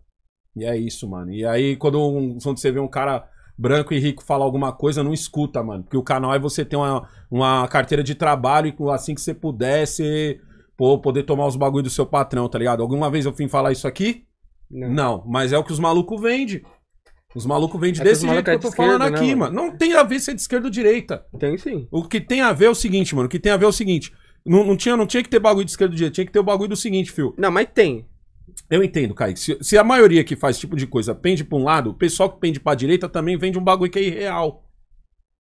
E é isso, mano. E aí, quando, quando você vê um cara branco e rico falar alguma coisa, não escuta, mano. Porque o canal é você ter uma, uma carteira de trabalho e assim que você puder, você pô, poder tomar os bagulho do seu patrão, tá ligado? Alguma vez eu vim falar isso aqui? Não. não mas é o que os malucos vendem. Os malucos vendem é desse jeito é que eu tô falando esquerda, né, aqui, mano? mano. Não tem a ver ser de esquerda ou direita. Tem sim. O que tem a ver é o seguinte, mano. O que tem a ver é o seguinte. Não, não, tinha, não tinha que ter bagulho de esquerda ou direita, tinha que ter o bagulho do seguinte, fio. Não, mas tem. Eu entendo, Kaique. Se, se, a maioria que faz esse tipo de coisa pende pra um lado, o pessoal que pende pra direita também vende um bagulho que é irreal.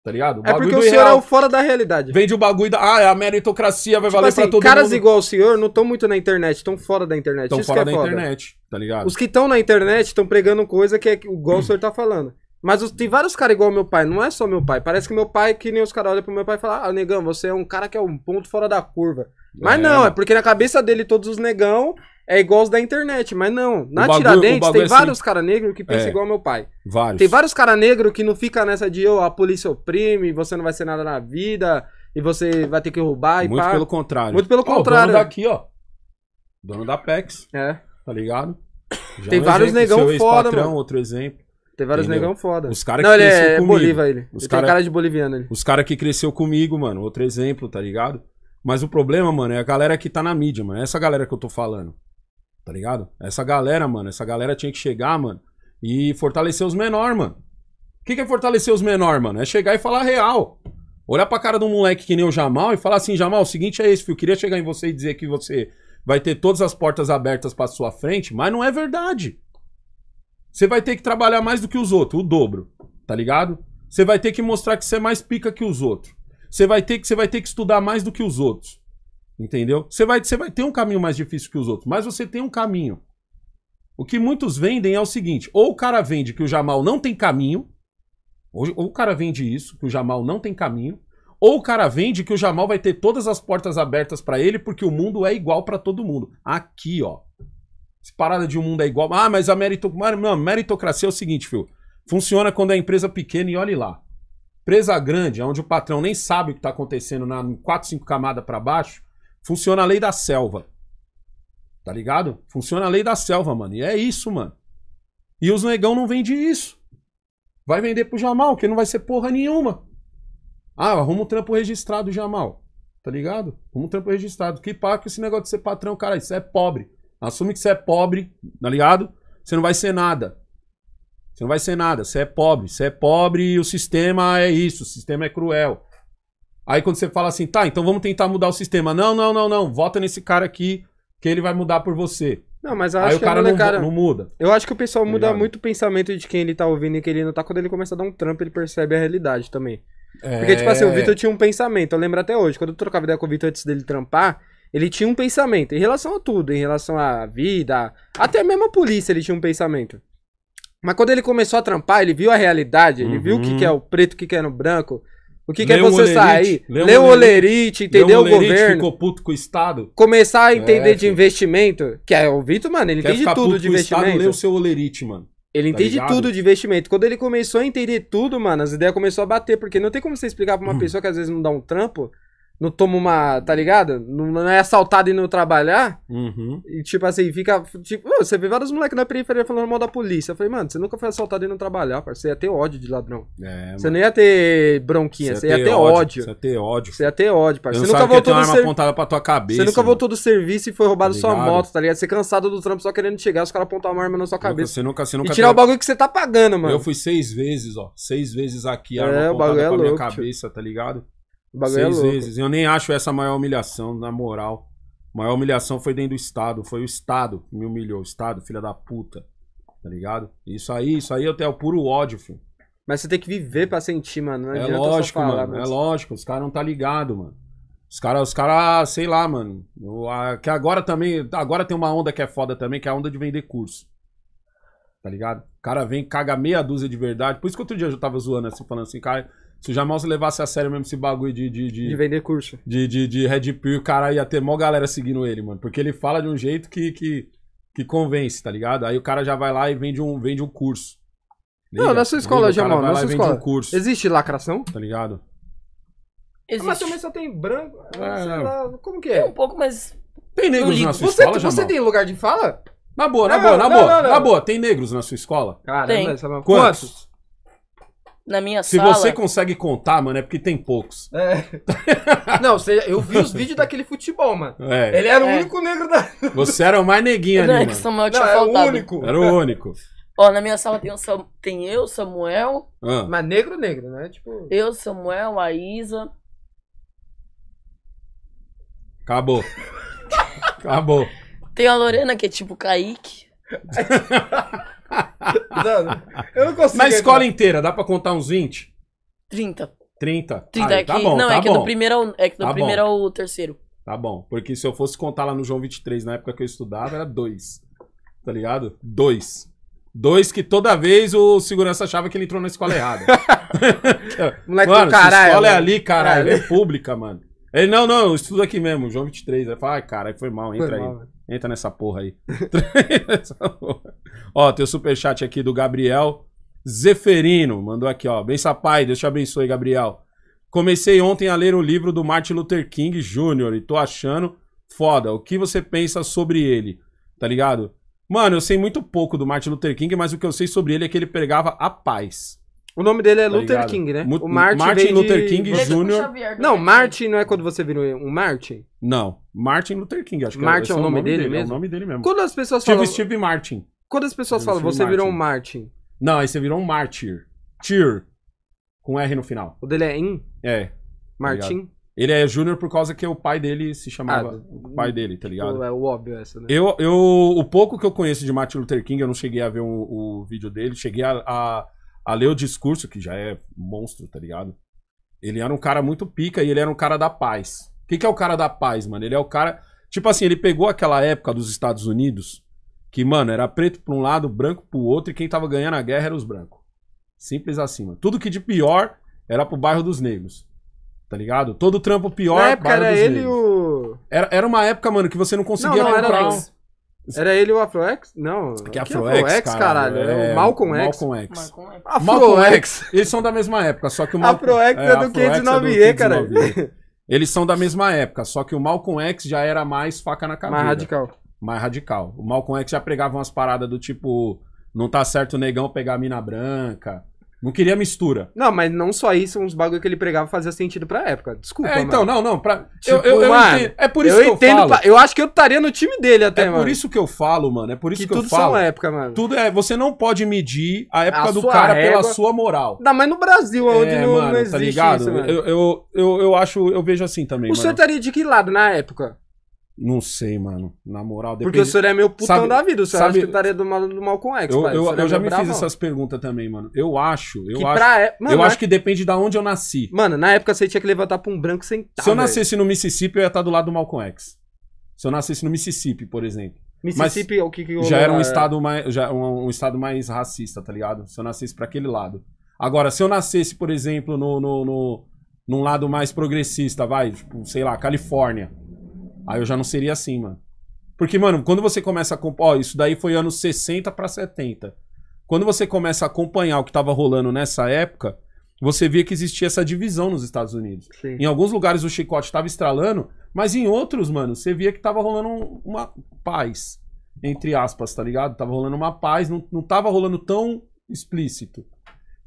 Tá ligado? O é porque o senhor é o fora da realidade. Vende o bagulho da. Ah, é a meritocracia vai tipo valer assim, pra todo caras mundo. Caras igual o senhor não estão muito na internet, estão fora da internet. Estão fora é da foda. internet, tá ligado? Os que estão na internet estão pregando coisa que é igual o senhor tá falando. Mas os, tem vários caras igual meu pai, não é só meu pai. Parece que meu pai, que nem os caras olham pro meu pai e falam, ah, negão, você é um cara que é um ponto fora da curva. Mas é. não, é porque na cabeça dele todos os negão é igual os da internet, mas não. Na bagulho, Tiradentes tem é assim. vários assim. caras negros que pensam é. igual meu pai. Vários. Tem vários caras negros que não fica nessa de oh, a polícia oprime, você não vai ser nada na vida, e você vai ter que roubar e Muito pá. pelo contrário. Muito pelo contrário. O dono daqui, ó. Dono da PEX. É. Tá ligado? Já tem é um vários exemplo, negão foda, mano. Outro exemplo. Tem vários Entendeu? negão foda. Os caras que ele cresceu é comigo. ele. Os ele cara... cara de boliviano, ele. Os caras que cresceu comigo, mano. Outro exemplo, tá ligado? Mas o problema, mano, é a galera que tá na mídia, mano. É essa galera que eu tô falando. Tá ligado? Essa galera, mano, essa galera tinha que chegar, mano, e fortalecer os menor, mano. O que, que é fortalecer os menor, mano? É chegar e falar real. Olhar pra cara de um moleque que nem o Jamal e falar assim, Jamal, o seguinte é esse, filho. Eu queria chegar em você e dizer que você vai ter todas as portas abertas pra sua frente, mas não é verdade. Você vai ter que trabalhar mais do que os outros, o dobro, tá ligado? Você vai ter que mostrar que você é mais pica que os outros. Você vai ter que, você vai ter que estudar mais do que os outros. Entendeu? Você vai, você vai ter um caminho mais difícil que os outros, mas você tem um caminho. O que muitos vendem é o seguinte: ou o cara vende que o Jamal não tem caminho, ou, ou o cara vende isso, que o Jamal não tem caminho, ou o cara vende que o Jamal vai ter todas as portas abertas para ele porque o mundo é igual para todo mundo. Aqui, ó. Essa parada de um mundo é igual. Ah, mas a meritoc... Não, meritocracia é o seguinte, filho. Funciona quando é empresa pequena e olhe lá. Empresa grande, onde o patrão nem sabe o que está acontecendo na 4, 5 camada para baixo, Funciona a lei da selva. Tá ligado? Funciona a lei da selva, mano. E é isso, mano. E os negão não vende isso. Vai vender pro Jamal, que não vai ser porra nenhuma. Ah, arruma um trampo registrado, Jamal. Tá ligado? Arruma um trampo registrado. Que pá que esse negócio de ser patrão, cara, isso é pobre. Assume que você é pobre, tá ligado? Você não vai ser nada. Você não vai ser nada. Você é pobre. Você é pobre e o sistema é isso. O sistema é cruel. Aí quando você fala assim, tá, então vamos tentar mudar o sistema. Não, não, não, não. Vota nesse cara aqui que ele vai mudar por você. Não, mas eu acho Aí que o é cara, não, cara... não muda. Eu acho que o pessoal tá muda Obrigado. muito o pensamento de quem ele tá ouvindo e quem ele não tá. Quando ele começa a dar um trampo, ele percebe a realidade também. É... Porque, tipo assim, o é. Vitor tinha um pensamento. Eu lembro até hoje, quando eu trocava ideia com o Vitor antes dele trampar, ele tinha um pensamento em relação a tudo, em relação à vida, até mesmo a polícia ele tinha um pensamento. Mas quando ele começou a trampar, ele viu a realidade, ele uhum. viu o que, que é uhum. o preto, o que, que é no branco, o que, que é você sair? Ler um olerite, entender o governo. ficou puto com o Estado. Começar a é, entender é, de investimento. Que é o Vitor, mano, ele Quer entende ficar tudo puto de investimento. O Estado, lê o seu olerite, mano. Ele tá entende ligado? tudo de investimento. Quando ele começou a entender tudo, mano, as ideias começaram a bater. Porque não tem como você explicar pra uma hum. pessoa que às vezes não dá um trampo não toma uma, tá ligado? Não, não é assaltado e não trabalhar. Uhum. E tipo assim, fica. Tipo, oh, você vê vários moleques na periferia falando mal da polícia. Eu falei, mano, você nunca foi assaltado e não trabalhar, parceiro. Você ia ter ódio de ladrão. É, você mano. não ia ter bronquinha, você ia, ter, ter ódio. ódio. Você ia ter ódio. Você ia ter ódio, parceiro. Você nunca voltou do serviço. apontada pra tua cabeça. Você nunca mano. voltou do serviço e foi roubado tá sua moto, tá ligado? Você cansado do trampo só querendo chegar, os caras apontar uma arma na sua cabeça. Você nunca, você nunca e tirar teve... o bagulho que você tá pagando, mano. Eu fui seis vezes, ó. Seis vezes aqui, a é, arma é, o bagulho é louco, minha cabeça, tá ligado? É Seis é vezes. Eu nem acho essa a maior humilhação, na moral. A maior humilhação foi dentro do Estado. Foi o Estado que me humilhou. O Estado, filha da puta. Tá ligado? Isso aí, isso aí até é o puro ódio, filho. Mas você tem que viver pra sentir, mano. Não é lógico, falar, mano. Mas... É lógico. Os caras não tá ligado, mano. Os caras, os cara, sei lá, mano. Que agora também. Agora tem uma onda que é foda também, que é a onda de vender curso. Tá ligado? O cara vem, caga meia dúzia de verdade. Por isso que outro dia eu tava zoando assim, falando assim, cara. Se o Jamal se levasse a sério mesmo esse bagulho de. De, de, de vender curso. De, de, de Red Pill, o cara ia ter mó galera seguindo ele, mano. Porque ele fala de um jeito que, que, que convence, tá ligado? Aí o cara já vai lá e vende um, vende um curso. É liga, não, na sua escola, liga, Jamal, na é sua escola. Um curso, Existe lacração? Tá ligado? Existe. Mas também só tem branco. É, lá, como que é? Tem um pouco, mas. Tem negros na sua você, escola? Você Jamal? tem lugar de fala? Na boa, na não, boa, na não, boa. Não, na boa, tem negros na sua escola? Cara, tem. É Quantos? Quantos? na minha Se sala. Se você consegue contar, mano, é porque tem poucos. É. <laughs> Não, você, eu vi os vídeos daquele futebol, mano. É. Ele era é. o único negro da. Você era o mais neguinho Não, ali. É Samuel tinha Não, era faltado. o único. Era o único. Ó, na minha sala tem, o Sam, tem eu, Samuel. Ah. Mas negro, negro, né? Tipo... Eu, Samuel, a Isa. Acabou. Acabou. Tem a Lorena, que é tipo Kaique. <laughs> eu não consigo. Na escola entrar. inteira, dá pra contar uns 20? 30. 30? 30 Aí, é tá que, bom, não, tá é, que bom. Do primeiro, é que do tá primeiro ao terceiro. Tá bom, porque se eu fosse contar lá no João 23, na época que eu estudava, era dois. Tá ligado? Dois. Dois que toda vez o segurança achava que ele entrou na escola errada. <laughs> Moleque mano, do caralho. A escola mano. é ali, caralho. É pública, mano. Ele, não, não, eu estudo aqui mesmo, João 23. Aí fala, ai, ah, cara, foi mal, entra foi aí. Mal, entra nessa porra aí. <laughs> entra nessa porra. Ó, tem o superchat aqui do Gabriel Zeferino, mandou aqui, ó. Bença pai, Deus te abençoe, Gabriel. Comecei ontem a ler o livro do Martin Luther King Jr. e tô achando foda. O que você pensa sobre ele? Tá ligado? Mano, eu sei muito pouco do Martin Luther King, mas o que eu sei sobre ele é que ele pregava a paz. O nome dele é tá Luther ligado? King, né? o Martin, Martin Luther de... King Jr. Não, Martin não é quando você vira um Martin? Não, Martin Luther King, acho que é- Martin é, é o nome, nome dele, dele, mesmo. É o nome dele mesmo. Quando as pessoas Steve, falam Steve Martin. Quando as pessoas falam, você Martin. virou um Martin. Não, aí você virou um Martyr. Tyr. Com R no final. O dele é In? É. Martin? Tá ele é Júnior por causa que o pai dele se chamava. Ah, o pai dele, tá ligado? É o óbvio essa, né? Eu, eu, o pouco que eu conheço de Martin Luther King, eu não cheguei a ver o, o vídeo dele, cheguei a, a, a, ler o discurso, que já é monstro, tá ligado? Ele era um cara muito pica e ele era um cara da paz. O que, que é o cara da paz, mano? Ele é o cara. Tipo assim, ele pegou aquela época dos Estados Unidos que, mano, era preto pra um lado, branco pro outro, e quem tava ganhando a guerra era os brancos. Simples assim, mano. Tudo que de pior era pro bairro dos negros. Tá ligado? Todo trampo pior. Na época era ele negros. o. Era, era uma época, mano, que você não conseguia não, não, comprar. Era, era ele o Afroex? Não. É que, é Afro X, caralho. É... O é, Malcolm X. Malcolm X. Malcolm X. Eles são da mesma época, só que o Malcolm ex é, é do 509E, é cara. Eles são da mesma época, só que o Malcolm X já era mais faca na cabeça. Mais radical mais radical. O Malcolm X já pregava umas paradas do tipo: não tá certo o negão pegar a mina branca. Não queria mistura. Não, mas não só isso, uns bagulho que ele pregava fazia sentido pra época. Desculpa. É, então, mano. não, não. Pra... Tipo, eu, eu, mano, eu entendo. É por isso eu que eu entendo, falo. Eu acho que eu estaria no time dele até, é mano. É por isso que eu falo, mano. É por isso que, que eu falo. Tudo são época, mano. Tudo é. Você não pode medir a época a do cara régua... pela sua moral. Não, mas no Brasil, é, onde é, não, mano, não tá existe. Tá ligado? Isso, eu, eu, eu, eu acho. Eu vejo assim também. O mano. senhor estaria de que lado na época? Não sei, mano. Na moral, depende... Porque o senhor é meu putão sabe, da vida. O senhor sabe, acha que estaria do mal do Malcolm X, Eu, pai. eu, eu, é já me bravão. fiz essas perguntas também, mano. Eu acho, eu que acho. É... Mano, eu acho que depende da de onde eu nasci. Mano, na época você tinha que levantar pra um branco sentado. Tá, se eu nascesse no Mississippi, eu ia estar tá do lado do Malcolm X. Se eu nascesse no Mississippi, por exemplo. Mississippi, Mas o que, que eu Já era um é. estado mais. Já um, um, estado mais racista, tá ligado? Se eu nascesse para aquele lado. Agora, se eu nascesse, por exemplo, no, no, no, num lado mais progressista, vai, tipo, sei lá, Califórnia. Aí eu já não seria assim, mano. Porque, mano, quando você começa a. Ó, isso daí foi anos 60 para 70. Quando você começa a acompanhar o que tava rolando nessa época, você via que existia essa divisão nos Estados Unidos. Sim. Em alguns lugares o chicote tava estralando, mas em outros, mano, você via que tava rolando uma paz. Entre aspas, tá ligado? Tava rolando uma paz, não, não tava rolando tão explícito.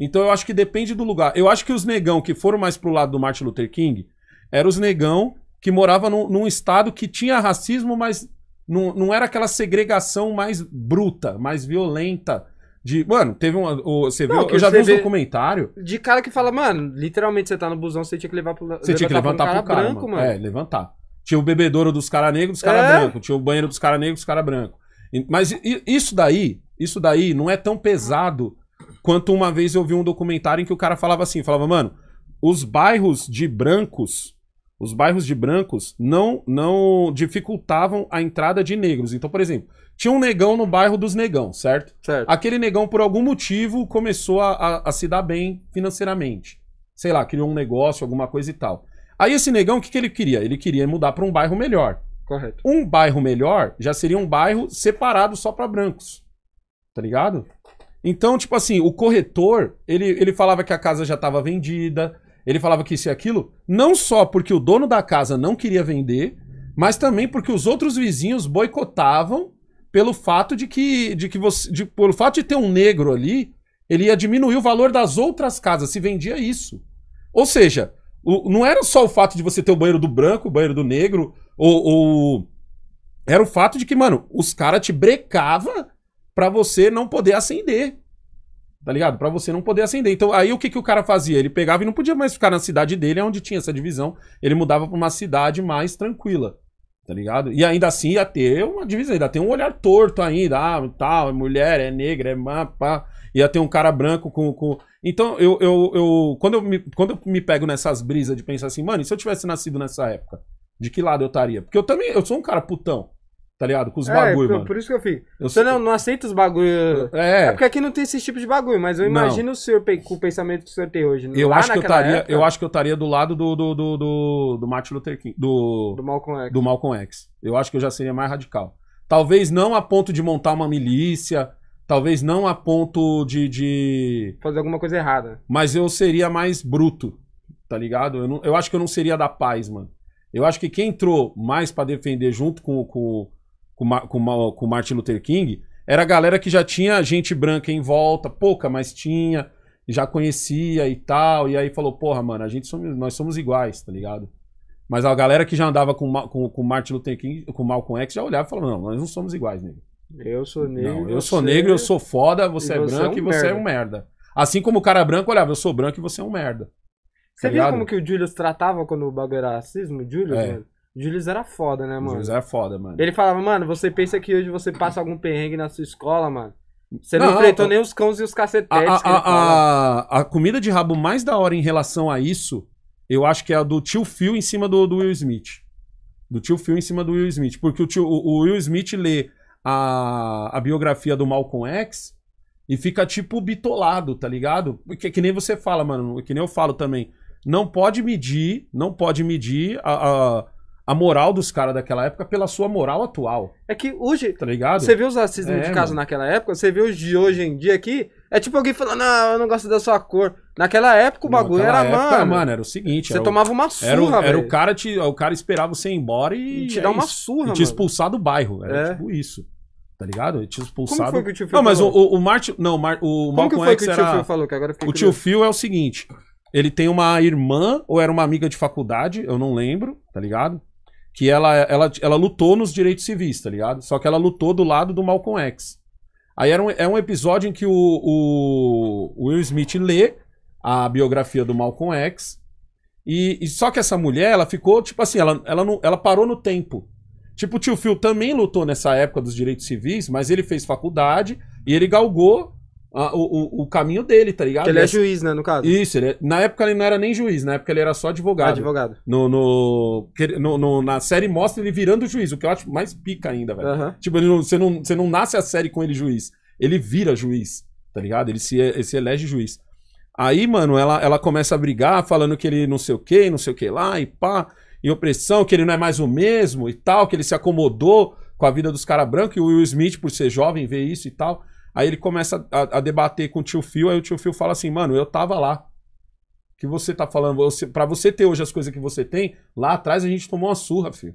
Então eu acho que depende do lugar. Eu acho que os negão que foram mais pro lado do Martin Luther King eram os negão que morava num, num estado que tinha racismo, mas não, não era aquela segregação mais bruta, mais violenta. De, mano, teve um. Você não, viu? Eu já vi um documentário. De cara que fala, mano, literalmente você tá no busão, você tinha que levar pro. Você tinha que levantar pro, um pro cara, branco, mano. mano. É, levantar. Tinha o bebedouro dos caras negros, dos caras é. brancos. Tinha o banheiro dos caras negros, dos caras brancos. Mas isso daí, isso daí não é tão pesado quanto uma vez eu vi um documentário em que o cara falava assim: falava, mano, os bairros de brancos os bairros de brancos não, não dificultavam a entrada de negros. Então, por exemplo, tinha um negão no bairro dos negão, certo? certo. Aquele negão, por algum motivo, começou a, a, a se dar bem financeiramente. Sei lá, criou um negócio, alguma coisa e tal. Aí esse negão, o que, que ele queria? Ele queria mudar para um bairro melhor. Correto. Um bairro melhor já seria um bairro separado só para brancos. Tá ligado? Então, tipo assim, o corretor, ele, ele falava que a casa já estava vendida, ele falava que isso e aquilo, não só porque o dono da casa não queria vender, mas também porque os outros vizinhos boicotavam pelo fato de que, de que você, de, pelo fato de ter um negro ali, ele ia diminuir o valor das outras casas, se vendia isso. Ou seja, o, não era só o fato de você ter o banheiro do branco, o banheiro do negro, ou, ou era o fato de que, mano, os caras te brecava para você não poder acender. Tá ligado? Pra você não poder acender. Então, aí o que, que o cara fazia? Ele pegava e não podia mais ficar na cidade dele, é onde tinha essa divisão. Ele mudava pra uma cidade mais tranquila. Tá ligado? E ainda assim ia ter uma divisão, ainda tem um olhar torto ainda. Ah, tal, é mulher, é negra, é mapa. Ia ter um cara branco com. com... Então, eu, eu, eu, quando, eu me, quando eu me pego nessas brisas de pensar assim, mano, e se eu tivesse nascido nessa época? De que lado eu estaria? Porque eu também, eu sou um cara putão. Tá ligado? Com os é, bagulho, por, mano. Por isso que eu fico. Eu você não, não aceita os bagulho. É, é. é. porque aqui não tem esse tipo de bagulho, mas eu imagino não. o senhor com o pensamento que o senhor tem hoje. Né? Eu acho, que eu, taria, época... eu acho que eu estaria do lado do, do, do, do, do Martin Luther King. Do, do Malcolm X. Do Malcolm X. Eu acho que eu já seria mais radical. Talvez não a ponto de montar uma milícia. Talvez não a ponto de, de. Fazer alguma coisa errada. Mas eu seria mais bruto, tá ligado? Eu, não, eu acho que eu não seria da paz, mano. Eu acho que quem entrou mais para defender junto com, com com, com, com Martin Luther King, era a galera que já tinha gente branca em volta, pouca, mas tinha, já conhecia e tal, e aí falou, porra, mano, a gente somos, nós somos iguais, tá ligado? Mas a galera que já andava com, com, com Martin Luther King, com Malcolm X, já olhava e falava, não, nós não somos iguais, nego. Eu sou negro. Não, eu sou negro, eu sou foda, é você é branco é um e você merda. é um merda. Assim como o cara branco olhava, eu sou branco e você é um merda. Tá você tá viu ligado? como que o Julius tratava quando o bagulho era racismo? O Julius, é. mano? Né? Julius era foda, né, mano? Julius era foda, mano. Ele falava, mano, você pensa que hoje você passa algum perrengue na sua escola, mano? Você não, não enfrentou nem os cãos e os cacetetes. A, a, a, a, comida de rabo mais da hora em relação a isso, eu acho que é a do tio Phil em cima do, do Will Smith. Do tio Phil em cima do Will Smith. Porque o, tio, o, o Will Smith lê a, a biografia do Malcolm X e fica tipo bitolado, tá ligado? Que, que nem você fala, mano, que nem eu falo também. Não pode medir, não pode medir a, a a moral dos caras daquela época pela sua moral atual. É que hoje. Tá ligado? Você vê os racismos é, de casa mano. naquela época, você vê os de hoje em dia aqui. É tipo alguém falando, não, eu não gosto da sua cor. Naquela época o bagulho era, época, mano, mano. Era o seguinte. Você o, tomava uma surra, era o, velho. Era o cara, te, o cara esperava você ir embora e. e te é dar uma isso, surra, e mano. te expulsar do bairro. Era é. tipo isso. Tá ligado? Ele tinha expulsado. Como foi que o tio Phil Não, mas falou? o, o, o Martin. Não, o Como que foi que o tio era... Phil falou? Que agora o tio Phil é o seguinte: ele tem uma irmã, ou era uma amiga de faculdade, eu não lembro, tá ligado? que ela, ela, ela lutou nos direitos civis, tá ligado? Só que ela lutou do lado do Malcolm X. Aí era um, é um episódio em que o, o, Will Smith lê a biografia do Malcolm X. E, e, só que essa mulher, ela ficou, tipo assim, ela, ela, não, ela parou no tempo. Tipo, o tio Phil também lutou nessa época dos direitos civis, mas ele fez faculdade e ele galgou a, o, o caminho dele, tá ligado? Ele é juiz, né, no caso? Isso, ele é... na época ele não era nem juiz, na época ele era só advogado. Advogado. No, no, no, no na série mostra ele virando juiz, o que eu acho mais pica ainda, velho. Uhum. Tipo, não, você, não, você não nasce a série com ele juiz, ele vira juiz, tá ligado? Ele se, ele se elege juiz. Aí, mano, ela, ela começa a brigar, falando que ele não sei o que, não sei o que lá, e pá, e opressão, que ele não é mais o mesmo e tal, que ele se acomodou com a vida dos caras brancos, e o Will Smith, por ser jovem, vê isso e tal. Aí ele começa a, a debater com o tio Fio, aí o tio Fio fala assim, mano, eu tava lá. Que você tá falando, você, para você ter hoje as coisas que você tem, lá atrás a gente tomou uma surra, filho.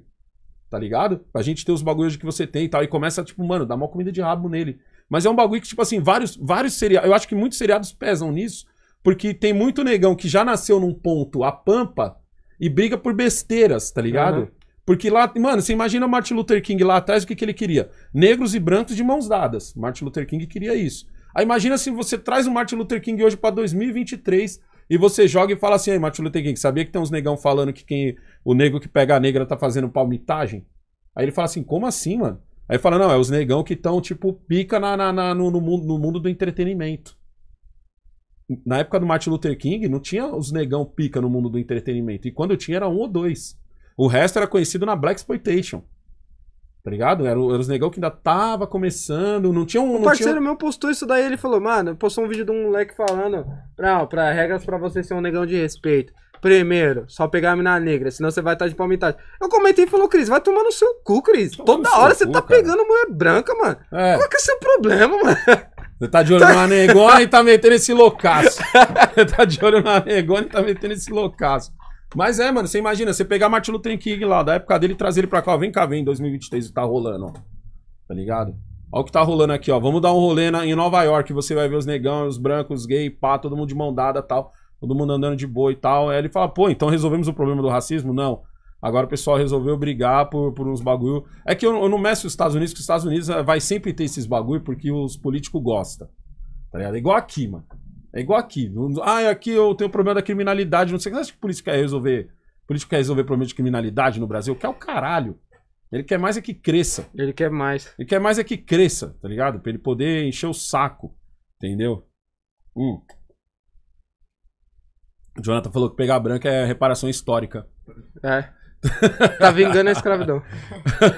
Tá ligado? Pra gente ter os bagulhos que você tem e tal. E começa, tipo, mano, dá uma comida de rabo nele. Mas é um bagulho que, tipo assim, vários, vários seriados. Eu acho que muitos seriados pesam nisso, porque tem muito negão que já nasceu num ponto a pampa e briga por besteiras, tá ligado? Uhum. Porque lá, mano, você imagina Martin Luther King lá atrás, o que, que ele queria? Negros e brancos de mãos dadas. Martin Luther King queria isso. Aí imagina se você traz o Martin Luther King hoje para 2023 e você joga e fala assim, aí Martin Luther King, sabia que tem uns negão falando que quem o negro que pega a negra tá fazendo palmitagem? Aí ele fala assim, como assim, mano? Aí fala, não, é os negão que estão, tipo, pica na, na, na no, no, mundo, no mundo do entretenimento. Na época do Martin Luther King, não tinha os negão pica no mundo do entretenimento. E quando eu tinha, era um ou dois. O resto era conhecido na Black Exploitation. Tá ligado? Era, era os negão que ainda tava começando, não tinha um. Um parceiro tinha... meu postou isso daí, ele falou, mano, postou um vídeo de um moleque falando, não, pra regras pra você ser um negão de respeito. Primeiro, só pegar a mina negra, senão você vai estar tá de palmitage. Eu comentei e falou, Cris, vai tomar no seu cu, Cris. Toda hora você cu, tá cara. pegando mulher branca, mano. É. Qual que é o seu problema, mano? Você tá de olho na <laughs> negona e tá metendo esse loucaço. <laughs> Você tá de olho na negona e tá metendo esse loucaço. Mas é, mano, você imagina, você pegar Martin Luther King lá, da época dele, trazer ele pra cá, ó, vem cá, vem, 2023, tá rolando, ó. Tá ligado? Olha o que tá rolando aqui, ó. Vamos dar um rolê na, em Nova York, você vai ver os negão, os brancos, os gay, pá, todo mundo de mão dada tal. Todo mundo andando de boa e tal. Aí ele fala, pô, então resolvemos o problema do racismo? Não. Agora o pessoal resolveu brigar por, por uns bagulho. É que eu, eu não meço os Estados Unidos, que os Estados Unidos eh, vai sempre ter esses bagulho porque os políticos gostam. Tá ligado? É igual aqui, mano. É igual aqui. Ah, aqui eu tenho problema da criminalidade. Não sei o que. Você acha que político quer é resolver? Político quer é resolver problema de criminalidade no Brasil? Quer é o caralho. Ele quer mais é que cresça. Ele quer mais. Ele quer mais é que cresça, tá ligado? Pra ele poder encher o saco. Entendeu? Hum. O Jonathan falou que pegar branca é reparação histórica. É. Tá vingando a escravidão.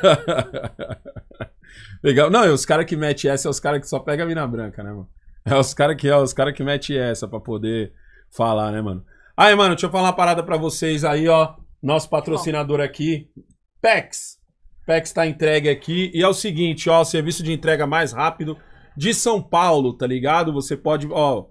<laughs> Legal. Não, os caras que metem essa é os caras que só pegam a mina branca, né, mano? <laughs> É os caras que, é os cara que mete essa pra poder falar, né, mano? Aí, mano, deixa eu falar uma parada pra vocês aí, ó. Nosso patrocinador aqui, PEX. PEX tá entregue aqui. E é o seguinte, ó, serviço de entrega mais rápido de São Paulo, tá ligado? Você pode, ó,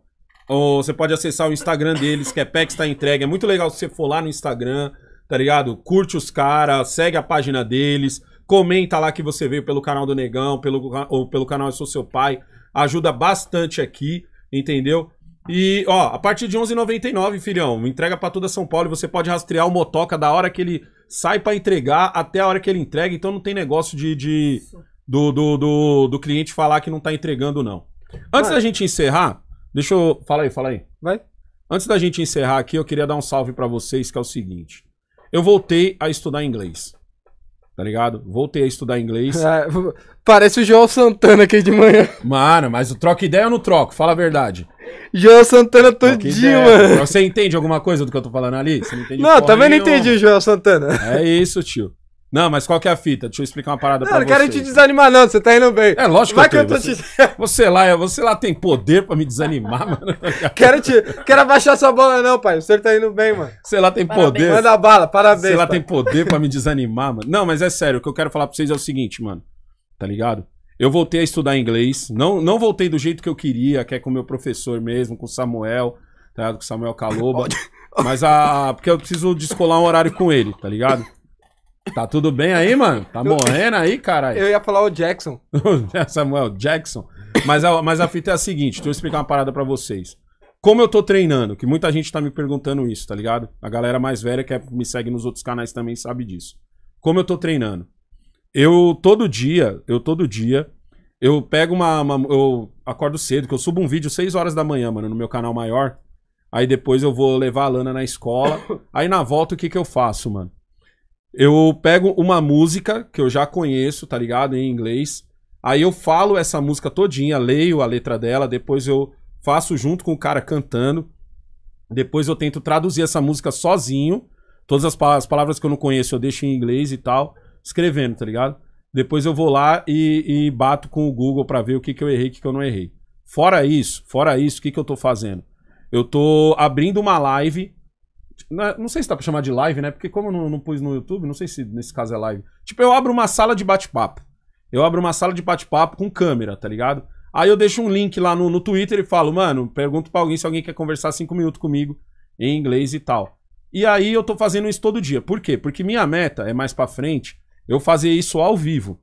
ou você pode acessar o Instagram deles, que é PEX tá entregue. É muito legal se você for lá no Instagram, tá ligado? Curte os caras, segue a página deles, comenta lá que você veio pelo canal do Negão, pelo, ou pelo canal Eu Sou Seu Pai ajuda bastante aqui, entendeu? E, ó, a partir de 11,99, filhão, entrega para toda São Paulo e você pode rastrear o motoca da hora que ele sai para entregar até a hora que ele entrega, então não tem negócio de, de do, do, do, do, cliente falar que não tá entregando, não. Antes Vai. da gente encerrar, deixa eu... Fala aí, fala aí. Vai. Antes da gente encerrar aqui, eu queria dar um salve para vocês, que é o seguinte. Eu voltei a estudar inglês tá ligado? Voltei a estudar inglês. <laughs> É, parece o João Santana aqui de manhã. Mano, mas o troca ideia ou não troco? Fala a verdade. João Santana todinho, mano. Você entende alguma coisa do que eu tô falando ali? Você não entende Não, também nenhuma. não entendi o João Santana. É isso, tio. Não, mas qual que é a fita? Deixa eu explicar uma parada para vocês. você. Não, não quero te desanimar, não. Você tá indo bem. É lógico Vai que eu, que eu tô você, te... <laughs> você lá, é, você lá tem poder pra me desanimar, <laughs> mano. quero, te, quero abaixar sua bola, não, pai. Você tá indo bem, mano. Você lá tem parabéns. poder. Manda bala, parabéns. Você lá pai. tem poder pra me desanimar, mano. Não, mas é sério. O que eu quero falar pra vocês é o seguinte, mano. Tá ligado? Eu voltei a estudar inglês. Não, não voltei do jeito que eu queria, que é com o meu professor mesmo, com o Samuel, tá ligado? Com o Samuel Caloba. <laughs> mas a, porque eu preciso descolar um horário com ele, tá ligado? Tá tudo bem aí, mano? Tá morrendo aí, caralho? Eu ia falar o Jackson. <laughs> Samuel, Jackson. Mas a, mas a fita é a seguinte, deixa eu explicar uma parada para vocês. Como eu tô treinando, que muita gente tá me perguntando isso, tá ligado? A galera mais velha que é, me segue nos outros canais também sabe disso. Como eu tô treinando? Eu todo dia, eu todo dia, eu pego uma, uma eu acordo cedo, que eu subo um vídeo 6 horas da manhã, mano, no meu canal maior. Aí depois eu vou levar a Lana na escola. <coughs> Aí na volta o que que eu faço, mano? Eu pego uma música que eu já conheço, tá ligado? Em inglês. Aí eu falo essa música todinha, leio a letra dela, depois eu faço junto com o cara cantando. Depois eu tento traduzir essa música sozinho. Todas as, pa as palavras que eu não conheço eu deixo em inglês e tal, escrevendo, tá ligado? Depois eu vou lá e, e bato com o Google para ver o que, que eu errei e o que, que eu não errei. Fora isso, fora isso, o que, que eu tô fazendo? Eu tô abrindo uma live Tipo, é, não sei se dá pra chamar de live, né? Porque como eu não, não pus no YouTube, não sei se nesse caso é live. Tipo, eu abro uma sala de bate-papo. Eu abro uma sala de bate-papo com câmera, tá ligado? Aí eu deixo um link lá no, no Twitter e falo, mano, pergunto pra alguém se alguém quer conversar cinco minutos comigo em inglês e tal. E aí eu tô fazendo isso todo dia. Por quê? Porque minha meta é mais pra frente eu fazer isso ao vivo.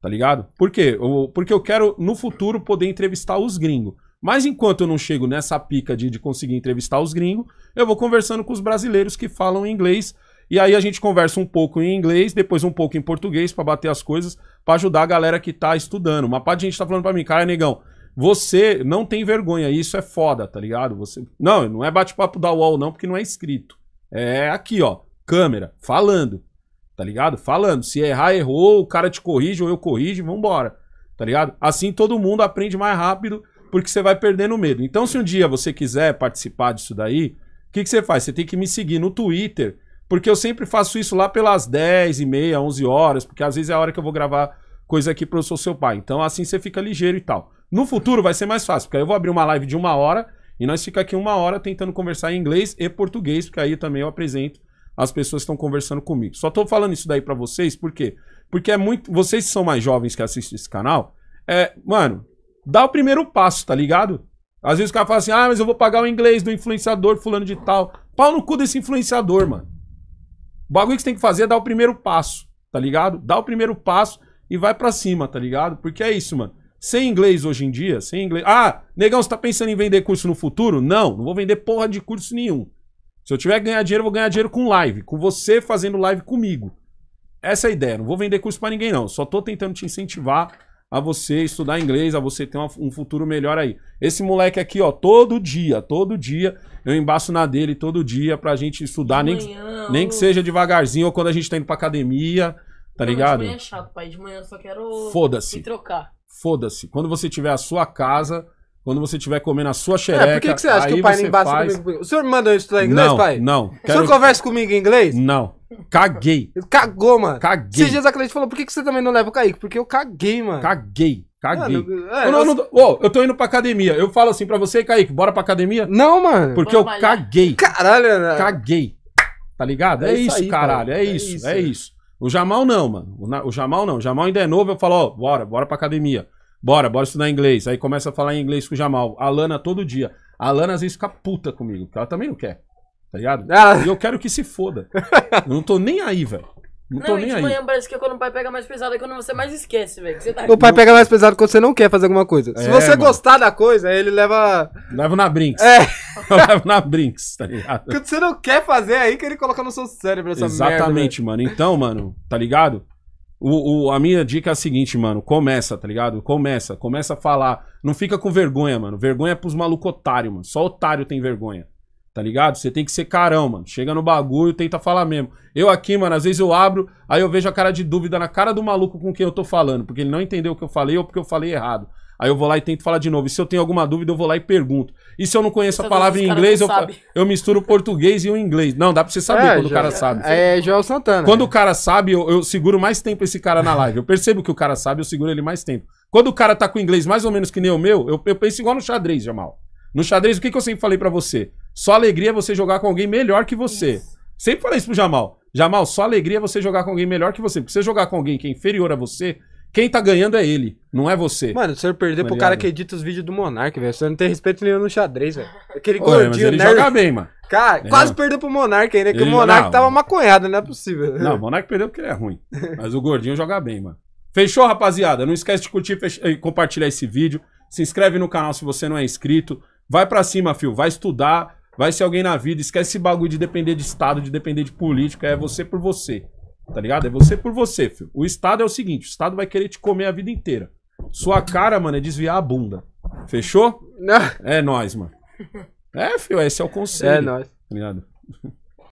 Tá ligado? Por quê? Eu, porque eu quero, no futuro, poder entrevistar os gringos. Mas enquanto eu não chego nessa pica de, de conseguir entrevistar os gringos, eu vou conversando com os brasileiros que falam inglês. E aí a gente conversa um pouco em inglês, depois um pouco em português para bater as coisas, para ajudar a galera que tá estudando. Uma parte de gente tá falando para mim, cara, negão, você não tem vergonha, isso é foda, tá ligado? Você Não, não é bate-papo da UOL não, porque não é escrito. É aqui, ó, câmera, falando. Tá ligado? Falando. Se errar, errou, o cara te corrige ou eu corrijo, vambora. Tá ligado? Assim todo mundo aprende mais rápido porque você vai perdendo medo. Então, se um dia você quiser participar disso daí, o que, que você faz? Você tem que me seguir no Twitter, porque eu sempre faço isso lá pelas 10 e meia, 11 horas, porque às vezes é a hora que eu vou gravar coisa aqui para eu sou seu pai. Então, assim você fica ligeiro e tal. No futuro vai ser mais fácil, porque aí eu vou abrir uma live de uma hora e nós ficamos aqui uma hora tentando conversar em inglês e português, porque aí também eu apresento as pessoas que estão conversando comigo. Só estou falando isso daí para vocês, por quê? Porque é muito. Vocês que são mais jovens que assistem esse canal, é, mano, dá o primeiro passo, tá ligado? Às vezes o cara fala assim, ah, mas eu vou pagar o inglês do influenciador fulano de tal. Pau no cu desse influenciador, mano. O bagulho que você tem que fazer é dar o primeiro passo, tá ligado? Dá o primeiro passo e vai para cima, tá ligado? Porque é isso, mano. Sem inglês hoje em dia, sem inglês... Ah, negão, você tá pensando em vender curso no futuro? Não, não vou vender porra de curso nenhum. Se eu tiver que ganhar dinheiro, eu vou ganhar dinheiro com live. Com você fazendo live comigo. Essa é a ideia. Não vou vender curso para ninguém, não. Só tô tentando te incentivar a você estudar inglês, a você ter uma, um futuro melhor aí. Esse moleque aqui, ó, todo dia, todo dia, eu embaço na dele todo dia pra gente estudar, nem que, nem que seja devagarzinho ou quando a gente tá indo pra academia, tá ligado? De manhã é chato, pai. De manhã eu só quero Foda-se. me trocar. Foda-se. Quando você tiver a sua casa, quando você estiver comendo a sua xereca. É, por que, que você acha que o pai não embaça faz... comigo? O senhor me manda eu estudar inglês, não, pai? Não. Quero... O senhor conversa comigo em inglês? Não. Caguei. <laughs> Cagou, mano. Caguei. Esses dias a cliente falou: por que, que você também não leva o Kaique? Porque eu caguei, mano. Caguei. Caguei. Mano, é, eu, não, eu, não, oh, eu tô indo pra academia. Eu falo assim pra você, Kaique, bora pra academia? Não, mano. Porque eu caguei. Caralho, mano. Né? Caguei. Tá ligado? É, é isso, aí, caralho. É, é, isso, é, é isso. O Jamal não, mano. O, o Jamal não. O Jamal ainda é novo, eu falo, ó, oh, bora, bora pra academia. Bora, bora estudar inglês. Aí começa a falar em inglês com o Jamal. A Lana todo dia. A Lana às vezes fica puta comigo, porque ela também não quer. Tá ligado? Ah. E eu quero que se foda. Eu não tô nem aí, velho. Não, não tô nem aí. parece que é quando o pai pega mais pesado é quando você mais esquece, velho. Tá... O pai pega mais pesado quando você não quer fazer alguma coisa. Se é, você mano. gostar da coisa, ele leva. Leva na brinks. É. <laughs> leva na brinks, tá ligado? Quando você não quer fazer, é aí que ele coloca no seu cérebro essa Exatamente, merda, mano. Então, mano, tá ligado? O, o, a minha dica é a seguinte, mano. Começa, tá ligado? Começa, começa a falar. Não fica com vergonha, mano. Vergonha é pros malucos otários, mano. Só otário tem vergonha. Tá ligado? Você tem que ser carão, mano. Chega no bagulho, tenta falar mesmo. Eu aqui, mano, às vezes eu abro, aí eu vejo a cara de dúvida na cara do maluco com quem eu tô falando, porque ele não entendeu o que eu falei ou porque eu falei errado. Aí eu vou lá e tento falar de novo. E se eu tenho alguma dúvida, eu vou lá e pergunto. E se eu não conheço a palavra em inglês, eu, eu misturo português e o inglês. Não, dá pra você saber é, quando o cara é- sabe. É, Joel Santana. Quando né? o cara sabe, eu, eu seguro mais tempo esse cara na live. Eu percebo que o cara sabe, eu seguro ele mais tempo. Quando o cara tá com inglês mais ou menos que nem o meu, eu, eu penso igual no xadrez, Jamal. No xadrez, o que, que eu sempre falei para você? Só alegria é você jogar com alguém melhor que você. Isso. Sempre falei isso pro Jamal. Jamal, só alegria é você jogar com alguém melhor que você. Porque você jogar com alguém que é inferior a você, quem tá ganhando é ele, não é você. Mano, se eu perder tá pro cara que edita os vídeos do Monark, velho, você não tem respeito nenhum no xadrez, velho. Aquele gordinho ele nerd. joga bem, mano. Cara, É. quase perdeu pro Monark ainda, que o Monarque Monark não. tava maconhado, não é possível. Não, o Monark perdeu porque ele é ruim. Mas o gordinho joga bem, mano. Fechou, rapaziada? Não esquece de curtir fech- e compartilhar esse vídeo. Se inscreve no canal se você não é inscrito. Vai pra cima, fio. Vai estudar. Vai ser alguém na vida. Esquece esse bagulho de depender de Estado, de depender de política. É você por você. Tá ligado? É você por você, filho. O Estado é o seguinte: o Estado vai querer te comer a vida inteira. Sua cara, mano, é desviar a bunda. Fechou? Não. É nós, mano. É, filho, esse é o é conselho. É nós. Tá ligado?